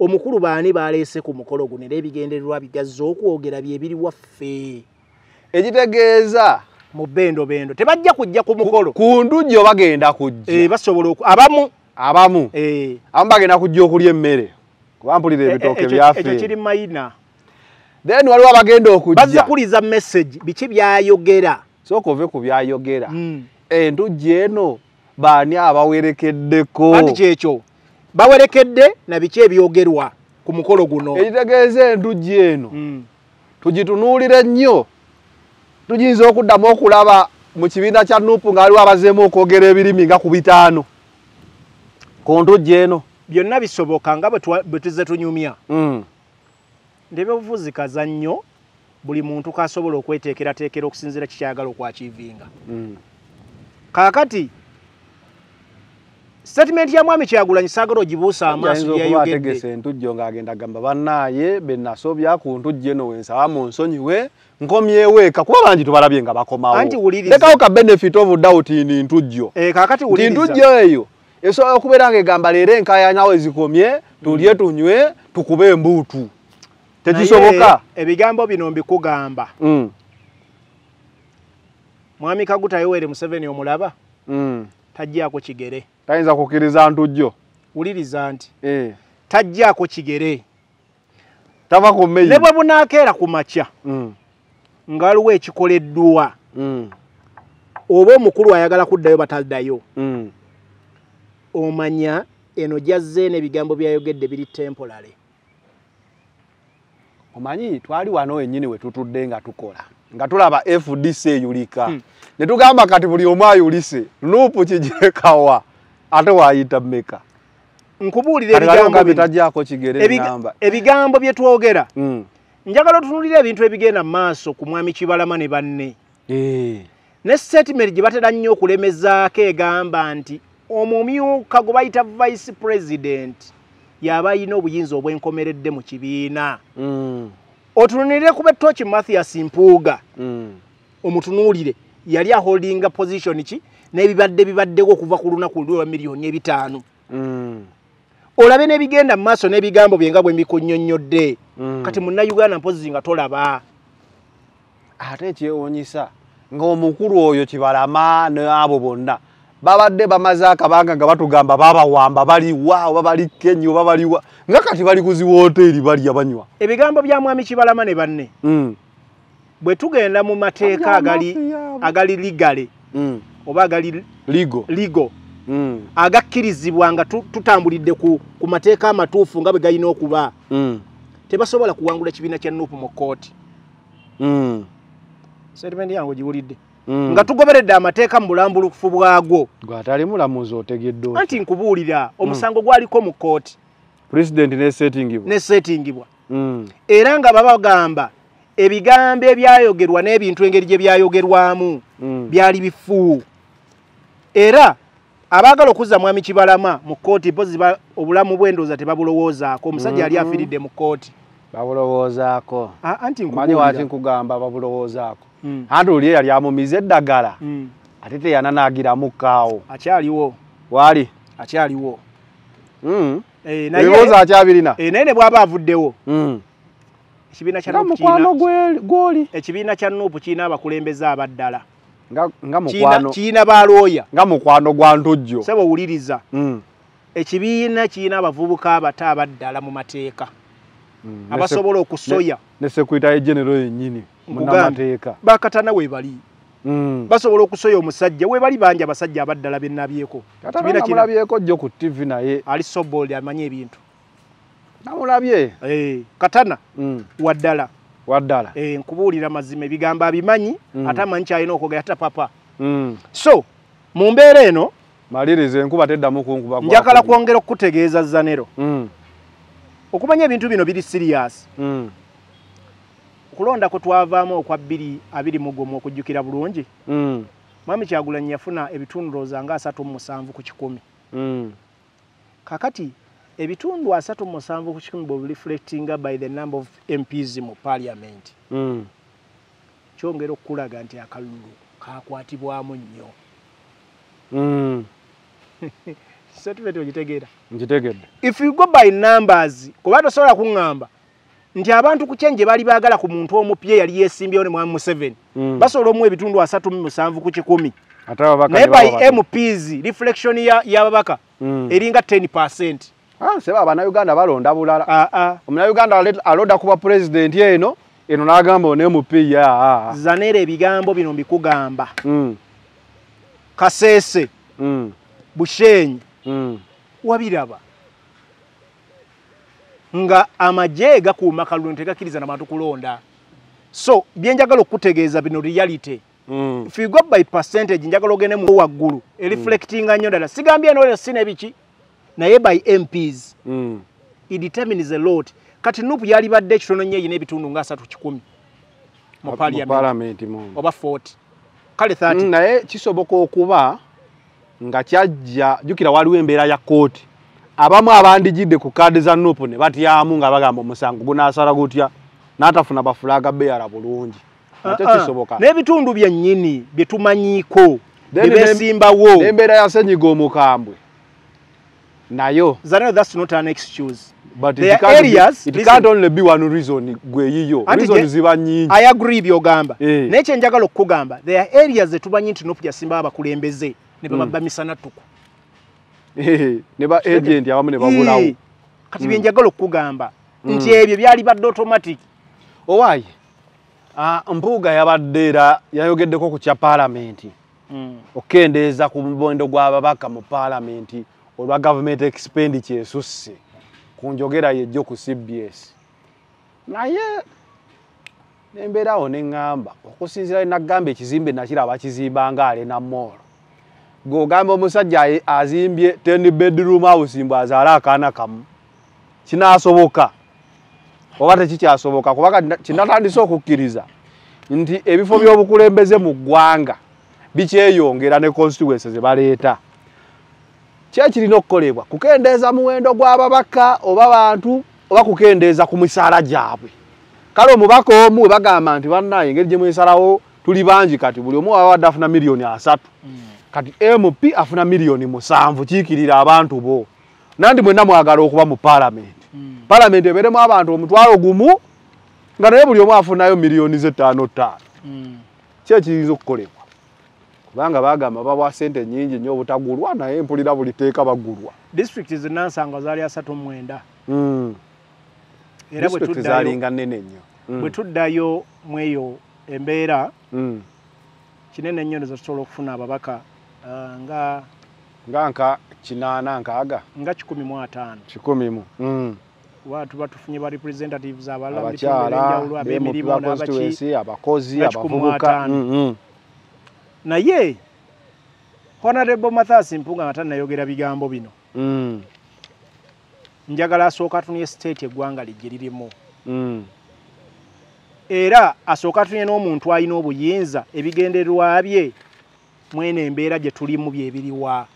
omukulu baani baleese ku mukolo guno era ebigendererwa bigazza okwogera byebiri waffe ekitegeeza mu bendobendo tebajja kujja ku mukolo ku ndujja obagenda kujja eh, basobola abamu abamu eh. abamu bagenda kujja okulya emmere kubampulira eh, ebitooke byaffe kiri maina then waliwo abagenda okujjabazakuliza message biki byayogera sooka ove ku byayogera hmm. entujja eno baani abawerekeddeko kyekyo bawerekedde na biki ebyogerwa ku mukolo guno ekitegeeza endujji eno hmm. tugitunuulire nnyo tugiyinza okuddamu okulaba mu kibiina kya nuupu ng'aliwo abazeemu okwogera ebirimi nga ku bitaano ku ntujji eno byonna bisoboka nga bwe tuze tunyumya hmm. ndebyobufuzi kazannyo buli muntu kasobola okweteekerateekera okusinziira kikyagala okwakiivinga hmm. kaakati statement ya mwami kyagulanyi saagala ogibuusa amaaso yayogedde entujjo ng'agenda gamba bannaaye benasobya ku ntujjo eno wensaba mu nsonyiwe nkomyeweeka kuba bangi tubalabye nga bakomawolekawo ka benefit of doubt ni ntujjo eh, ntintujjo eyo esobola okubeera nga egamba leero enkayanyawo ezikomye tulye tunywe tukube embuutu tekisoboka ebigambo bino mbikugamba mm. mwami kaguta yoweere museveni omulaba mm. tajjaako kigere tayinza kukkiriza ntujjo wuliriza nti e. tajjaako kigere tava ku mmeyi ne bwebunaakeera ku makya mm. nga waliwo ekikoleddwa mm. oba omukulu ayagala kuddayo bataddayo mm. omanya eno gyazzeeno ebigambo byayogedde biri temporale omanyi twali wano wennyini we tutudde nga tukola nga tulaba fdc eyulika hmm. netugamba kati buli omu ayulise lupu kijekawa ate wayita meka ebigambo byetwogera hmm. njagala otunulira ebintu ebigenda mumaaso ku mwami kibalama ne banne eh. ne setimenti gye batera nnyo okulemezaako egamba nti omumyuka gwe bayita vice president yaba ayina obuyinza obwenkomeredde mu kibiina hmm. otunulire kube tochi mathias mpuuga mm. omutunuulire yali aholdinga position ki n'ebibadde bibaddeko okuva ku lunaku lwa miliyoni ebitaano mm. olabe n'ebigenda mu maaso n'ebigambo byenga bwe mbikunyonnyodde mm. kati munnayuganda mpozi nga tolaba ate ekyewonyisa ng'omukulu oyo kibalama n'abo bonna babadde bamaze akabanga nga batugamba babawamba baliwa oba bali kenya oba baliwa nga kati bali kuziwa hoteri balya banywa ebigambo bya mwami kibalama ne banne mm. bwe tugenda mu mateeka agali ligale mm. oba agali ligo mm. agakkirizibwa nga tutambulidde ku mateeka amatuufu nga bwe galina okuba tebasobola kuwangula kibiina kya nuupu mu kkooti sentimenti yange giwulidde mm. nga tugoberedde amateeka mu bulambulukufu bwagwo gwatali mulamuzi otegeddo anti nkubuulira mm. omusango mm. gwaliko mu kooti nesettingibwa mm. era nga babagamba ebigambo ebyayogerwa n'ebintu engeri gye byayogerwamu mm. byali bifu era abaagala okuzza mwami kibalama mu kkooti mpozi obulamu bwendooza tebabulowoozaako omusajja yali mm -hmm. afiridde mu kkooti babulowoozaako anti nkugamba babulowoozaako Hmm. anti oli eyali amumize eddagala hmm. ate teyananagira mukaawo akyaliwo waali akyaliwo hmm. eh, ebibuuzo akyabirina eh, naye ne bwaba avuddewo mukwano gwoli ekibiina kya nuupu kirina abakulembeze abaddala kirina balooya nga mukwano gwa ntujjo sebo wuliriza ekibiina kirina abavubuka abato abaddala mu mateeka abasobola okusoya ne sekuritaye genero yennyini munamateeka bakatana webali mm. basobola okusoya omusajja webali bangi abasajja abaddala benabyeko kibinakinabyeko jjo ku tv naye ali sobol amanye ebintu namulabye e, katana mm. waddala waddala e, nkubuulira mazima ebigambo abimanyi mm. ate amanyi kyalina okwogera ata papa mm. so mu mbeera eno maliriza enkuba teddamu kunkuba njagala kwongera okukutegeeza zanero mm. okumanya ebintu bino biri siriyasi mm. kulonda kutwavaamu okwa bbiri abiri mugumu okujjukira bulungi mm. mwami mm. kyagulanyi yafuna ebitundu oza nga asatu musanvu ku kikumi mm. kakati ebitundu asatu musanvu ku kikumi bwebulifletinga by the number of mps mu paliament mm. kyongera okukulaga nti akalulu kakwatibwamu nnyo mm. if you go by numbers kuba tosobola kuŋŋamba nti abantu ku kyenje bali baagala ku muntu omupya eyali yeesimbyewo ne mwami museveni mm. basobola omu ebitundu asatu mu musanvu ku kikumi naye by mps reflection y'ababaka mm. eringa ten percent ah, seba abannayuganda balonda bulala ah, ah. omunayuganda alonda kuba pulezidenti eno eno n'agamba onemupya zanera ebigambo bino mbikugamba mm. kaseese bushenyi wabiraba nga amaje gakuuma kalulu ntegakkiriza na bantu kulonda so byenjagala okutegeeza bino reality mm. if you go by percentage njagala ogende mu waggulu reflectinga mm. nnyo ddala sigambye nolero sina ebiki naye by mps mm. i determines a lot kati nupu yali badde ekitono nnyo eyina ebitundu nga asatu kikumi mu paliament oba fort kale mm, naye kisoboka okuba nga kyajja jjukira waliwo embeera ya kooti abamu abandigidde ku kaadi za nupu ne batyamu nga bagamba omusango gunaasala gutya n'atafuna bafulaga beyala bulungi ah, ah. n'ebitundu byennyini byetumanyiiko byebesimbawo embeera ya senyiga omukambwe nayo nekyenjagala eh. okukugamba theaeas etumanyi nti nopu yasimba abakulembeze nebabamisana mm. tuku ne ba agent abamu ne babulawo kati byenjagala mm. okugamba nti mm. ebyo byali badde automatic owaayi mbuuga yabaddeera yayogeddeko ku kya paalamenti mm. okendeeza ku mubendo gw'ababaka mu paalamenti olwa gavumenti expendi kyesusse ku njogera yejjo ku cbs naye nembeerawo neŋŋamba okusinziira enaggamba ekizimbe nakiraba kizimba ngaale na moolo gogamba omusajja azimbye tendi bedroom house mbu azaala akaana kamu kinasoboka oba tekikyasoboka kubanga kinatandise okukkiriza nti ebifo byobukulembeze mu ggwanga bikyeyongera ne constituence zebaleeta kyekirina okukolebwa kukendeeza muwendo gw'ababaka oba bantu oba kukendeeza ku misaala gyabwe kale omubaka omu webagamba nti bannaye engeri gye mwesalawo tuli bangi kati buli omu waba wadde afuna miliyoni asatu hmm. kati mp afuna miliyoni musanvu kiikirira abantu bo nandi mwena mwagala okuba mu paalamenti mm. paalamenti eberemu abantu omutwalo gumu nga naye buli omu afunayo miliyoni zetaano taano mm. kyekiyinza okukolebwa kubanga bagamba babwa sente nyingi nyo obutagulwa naye mpulira buli teeka bagulwa disitulikiti zinansanga zaali asatu mwenda mm. era bwetuddayozalinga nnene nnyo mm. bwetuddayo mweyo embeera mm. kinene nnyo nezo tusobola okufuna ababaka Uh, nga nga nka kinaana nkaaga nga kikumi mu ataano kikumi mu mm. watu batufunye ba representatives abalabakyalaabemirimuabaki abakozi abavubuka mm, mm. naye honarebo mathasi mpunga nga tanayogera bigambo bino njagala asooka atunye state eggwanga lijje lirimu era asooka atunye n'omuntu alina obuyinza ebigendererwa bye mwene embeera gye tulimu byebiriwa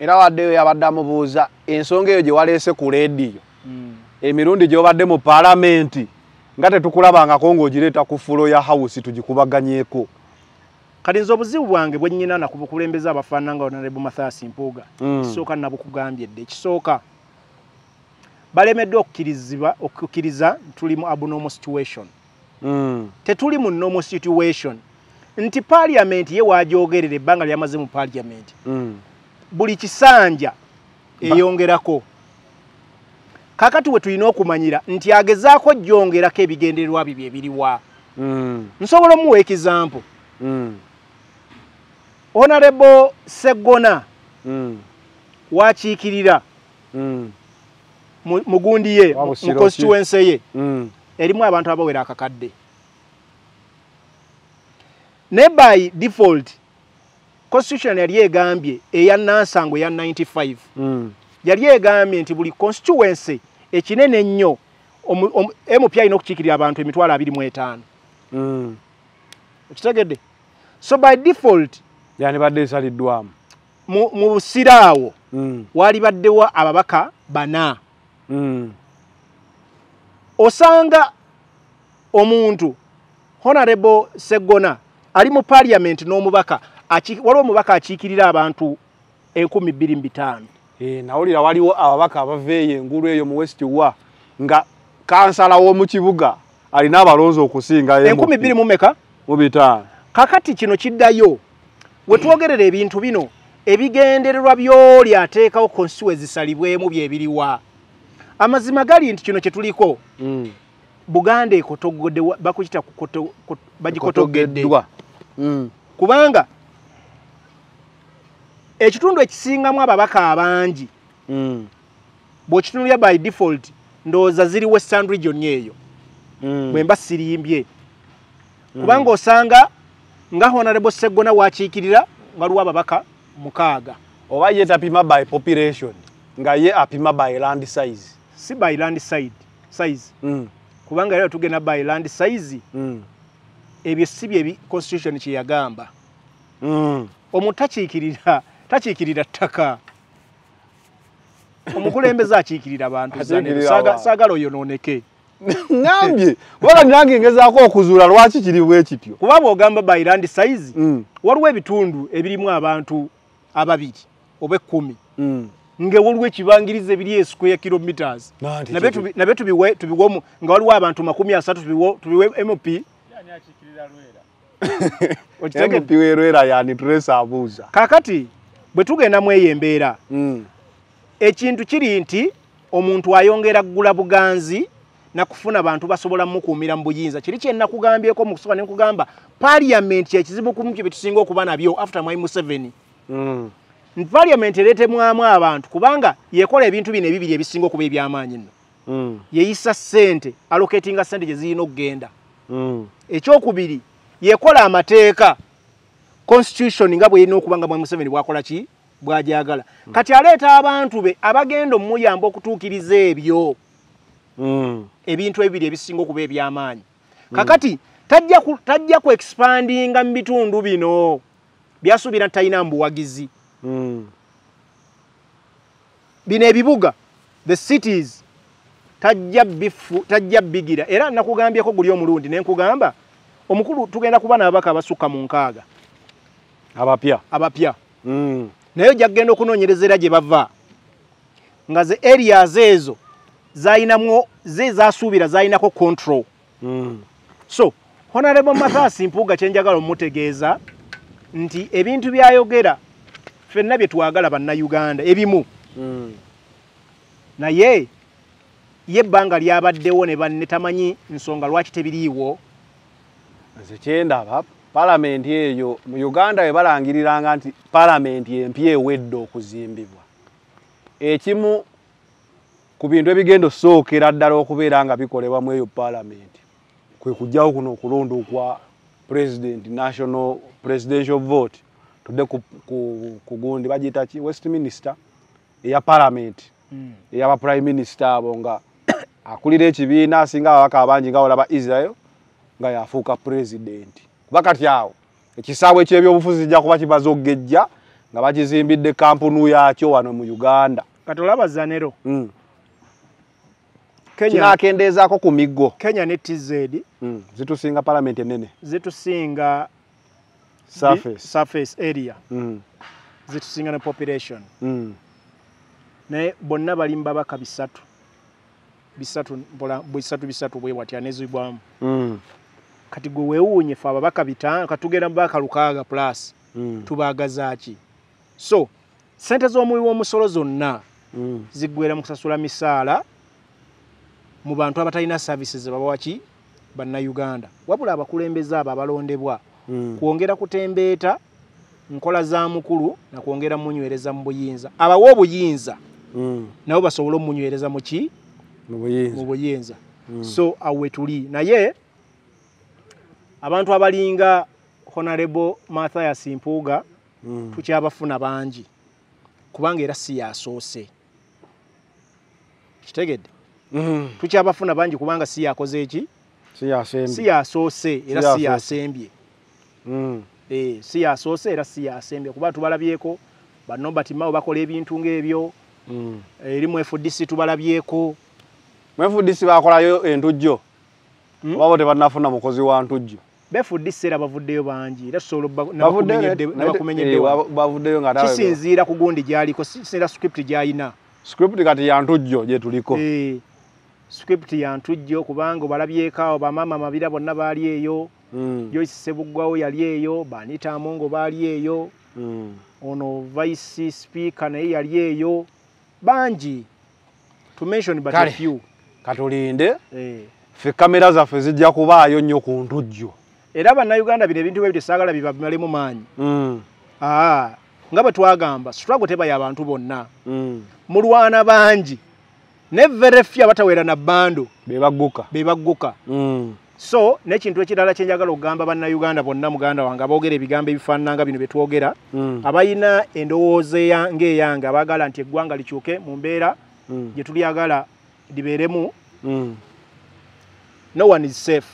era wadde eyo yabadde amubuuza ensonga eyo gye waleese ku leediyo hmm. emirundi gy'obadde mu paalamenti nga tetukulabangako ng'ogireeta ku fulo ya hawusi tugikubaganyeeko kati nze obuzibu bwange bwenyinana ku bukulembeze abafaanana nga onarebu mathaasi mpuuga ekisooka hmm. nabukugambye dde ekisooka balemeddwa okukirizibwa okukkiriza tuli mu abnormal situation hmm. tetuli mu normal situation nti parliament ye wajogerere banga lyamaze mu parliament mm. buli kisanja eyongerako kakati wetu ino okumanyira nti agezaako jongerako ebigendererwa bibi ebiriwa mm. nsobola omuwa ekizampo mm. honorable segona mm. wakiikirira mm. mugundi ye mu constituence ye mm. erimu abantu abawera akakadde mm. ne by default constitution yali egambye eya nansango ya 95 mm. yali egambye nti buli constituency ekinene ennyo mpi alina okukiikirira abantu emitwalo abiri mu etaano hmm. okitegedde mm. so by default yandibadde esaliddwamu mu busiraawo mm. waali baddewa ababaka bana mm. osanga omuntu honorable segona ali mu parliament n'omubaka waliwo omubaka akiikirira abantu enkumi bbiri mubitaano eh, nawulira waliwo ababaka abaveeyo engulu eyo mu west wa nga kansala w'omu kibuga alina abalonzi okusingaenkumi bbiri mumeka mubitaano kakati kino kiddayo we twogerera ebintu bino ebigendererwa byoli ateekawo konsitiwa ezisalibwemu byebiriwa amazima gali nti kino kyetuliko mm. buganda ekotogoddebagikotogeddwa kubanga ekitundu ekisingamu ababaka abangi bwekitunulya by default ndowooza ziri western region eyo bwemba sirimbye kubanga osanga nga honarable segona wakiikirira waliwo ababaka mukaaga oba ye tapima by population nga ye apima by land size si by land side size mm. kubanga leero tugenda by land size mm. ebyo si bye constitution kye yagamba mm. omuntu takiikirira ttaka omukulembeze akiikirira abantu saagala oyononeke ambye wala nange ngezaako okuzuula lwaki kiri bwe kityo kuba bw'ogamba byland saizi mm. waliwo ebitundu ebirimu abantu ababiri oba ekkumi mm. e nga waliwo ekibangiriza ebiri esquare kilometers nabyo tubiwe nga waliwo abantu makumi asatu tubiwe mp okitegeddwa lwera yani tulesa abuuza kakati bwe tugenda mweyo embeera hmm. ekintu kiri nti omuntu ayongera kugula buganzi nakufuna bantu basobola mukuumira mu buyinza kiri kyenakugambyeko mukusoka nekugamba paliamenti kyekizibu kumukyo byetusinga okuba nabyo after mwai museveni hmm. paliamenti eretemwamu abantu kubanga yekola ebintu bino ebibiri ebisinga okuba ebyamaanyi nno hmm. yeyisa sente aloketinga sente gyezirina okugenda ekyokubiri yekola amateeka constitution nga bweyina okubanga mwemuseveni bwakola ki bwajagala hmm. kati aleeta abantu be abagenda omuyamba okutuukiriza ebyo hmm. ebintu ebibiri ebisinga okuba ebyamaanyi hmm. kakati tajja ku expandinga mu bitundu bino byasuubira talina mubuwagizi bino ebibuga the cities tajja bifu tajja bigira era nakugambye ko guli omulundi nenkugamba omukulu tugenda kuba nabaka abasukka mu nkaaga abapya abapya mm. naye ojja kugenda okunoonyerezaera gye bava nga ze areas ezo zayinamu ze zasuubira zayinako control mm. so honarebo mathasi mpuuga kyenjagala omutegeeza nti ebintu byayogera ffenna bye twagala bannayuganda ebimu mm. naye ye ebbanga lyabaddewo ne banne tamanyi nsonga lwaki tebiriiwo nze kyendaba palamenti eyo mu uganda we balangiriranga nti palamenti empya ewedde okuzimbibwa ekimu ku bintu ebigenda osookera ddala okubeera nga bikolebwamu eyo palamenti kwe kujjawo kuno okulonda okwa president national presidential vote tudde kugundi bagiyita ki west minister eya palamenti hmm. eyabaprime minister abo nga mm. akulira ekibiina asinga ababaka abangi nga olaba israel nga yafuuka purezidenti kuba kati awo ekisaawe ekyebyobufuzi kijja kuba kibaze okgejja nga bakizimbidde kampunu yakyo wano mu uganda kati olaba zanero hmm. kinakendezaako ku miggo kenya ne tz hmm. zitusinga palamenti enene zitusinga surface area hmm. zitusinga ne population naye bonna balimu babaka bisatu bisatu mpola bisatu bisatu bwe watya nezibwamu mm. kati gwe weewuunye fe ababaka bitaano katugenda mubaka lukaaga plus mm. tubaagaza ki so sente z'omuwi w'omusolo zonna mm. ziggwera mu kusasula misaala mu bantu abatalina services babawaki bannayuganda wabula abakulembeze abo abalondebwa mm. kwongera kutembeeta nkola za mukulu nakwongera munywereza mu buyinza abawa obuyinza mm. nabo basobole omunywereza mu ki mu buyinza mm. so awe tuli naye abantu abalinga honarebo mathias mpuuga mm. tukyabafuna bangi kubanga era siyasoose kitegedde mm. tukyabafuna bangi kubanga siyakoze eki siyasoose era siyasembye mm. eh, siyasoose era siyasembye kuba tubalabyeko banobatimawo bakola ebintu ngaebyo mm. erimu fdc tubalabyeko mwefudisi bakolayo entujjo hmm? babo tebanafuna mukozi wa ntujjo befudisi era bavuddeyo bangi erabavuddeyo eh, kisinziira ku gundi gyaliko kisinziira sikripiti gyayina sikripiti kati yantujjo gyetuliko eh, sikripiti yantujjo kubanga obalabyekaawo bamaama mabira bonna baali eyo hmm. joyce sebuggwawo yali eyo banitamongo baali eyo hmm. ono vice speaker naye yali eyo bangi to mention but a few katulinde ffe kamera zaffe zijja kubaayo nnyo ku ntujjo era bannayuganda bino ebintu bebite saagala bibamalemu maanyi mm. nga betwagamba sitwago tebayo abantu bonna mm. mulwana bangi mm. ne verefi abataweera na bando bebagguka so nekintu ekirala kyenjagala okugamba bannayuganda bonna muganda wange abogera ebigambo ebifaananga bino byetwogera abayina endowooza ngaeyange abagala nti eggwanga likyuke mu mbeera gyetulyagala liberemu mm. no one is safe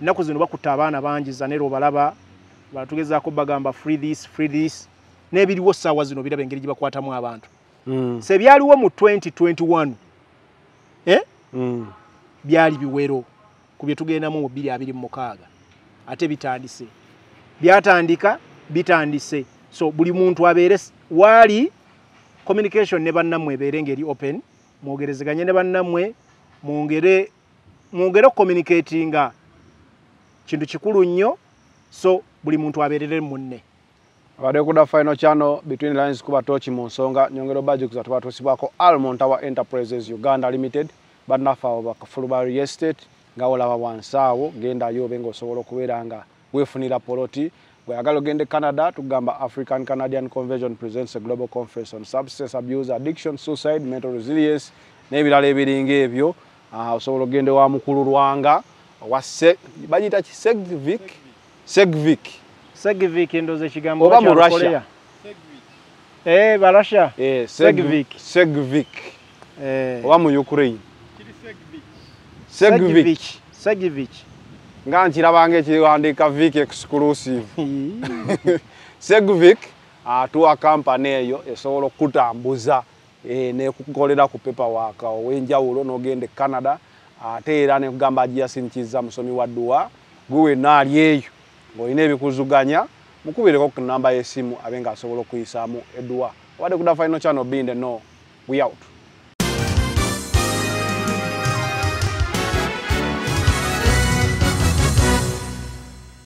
nako zino bakuta abaana bangi zanero balaba batugeza ko bagamba free this free this nebiri wosa wazino birabengeri jibakwata mu abantu mm. se byaliwo mu 2021 eh mm. byali biwero kubye tugenda mu bibili abiri mukaga ate bitandise byatandika bitandise so buli muntu abere wali communication ne bannamwe ebere ngeri open mwogerezeganye ne bannammwe mwongere okukommunikatinga kintu kikulu nnyo so buli muntu abeerere munne abadde okuda final channel between lines kuba tochi mu nsonga nyongero bajukiza tubatuusibwako almont awa enterprises uganda limited bannaffe awo bakafulubar estate nga olaba wansi awo gendayo obe nga osobola okubeera nga weefunira poloti gwe yagala ogende canada tugamba african canadian convention presents a global conference on substance abuse addiction suicide mental resilience n'ebirala ebiringa ebyo ah, osobola ogende wa mukulu lwanga owa bagiyita kisegvic segvic oba mu russia eh, barussia eh, segvic eh. oba mu ukraine segvic nga nkirabanga ekiwandiika vik exclusive hmm. segvik atuwa kampani eyo esobola okutambuza eh, nekukolera ku paperwak owenjawulo nogenda e canada ate era nekugamba ajiyasinikiza musomi wa dduwa guwena ali eyo ngaolina ebikuzuganya mukubireko ku namba yesimu abe nga asobola okuyisaamu edduwa obadde kudafaino kyano binde no wout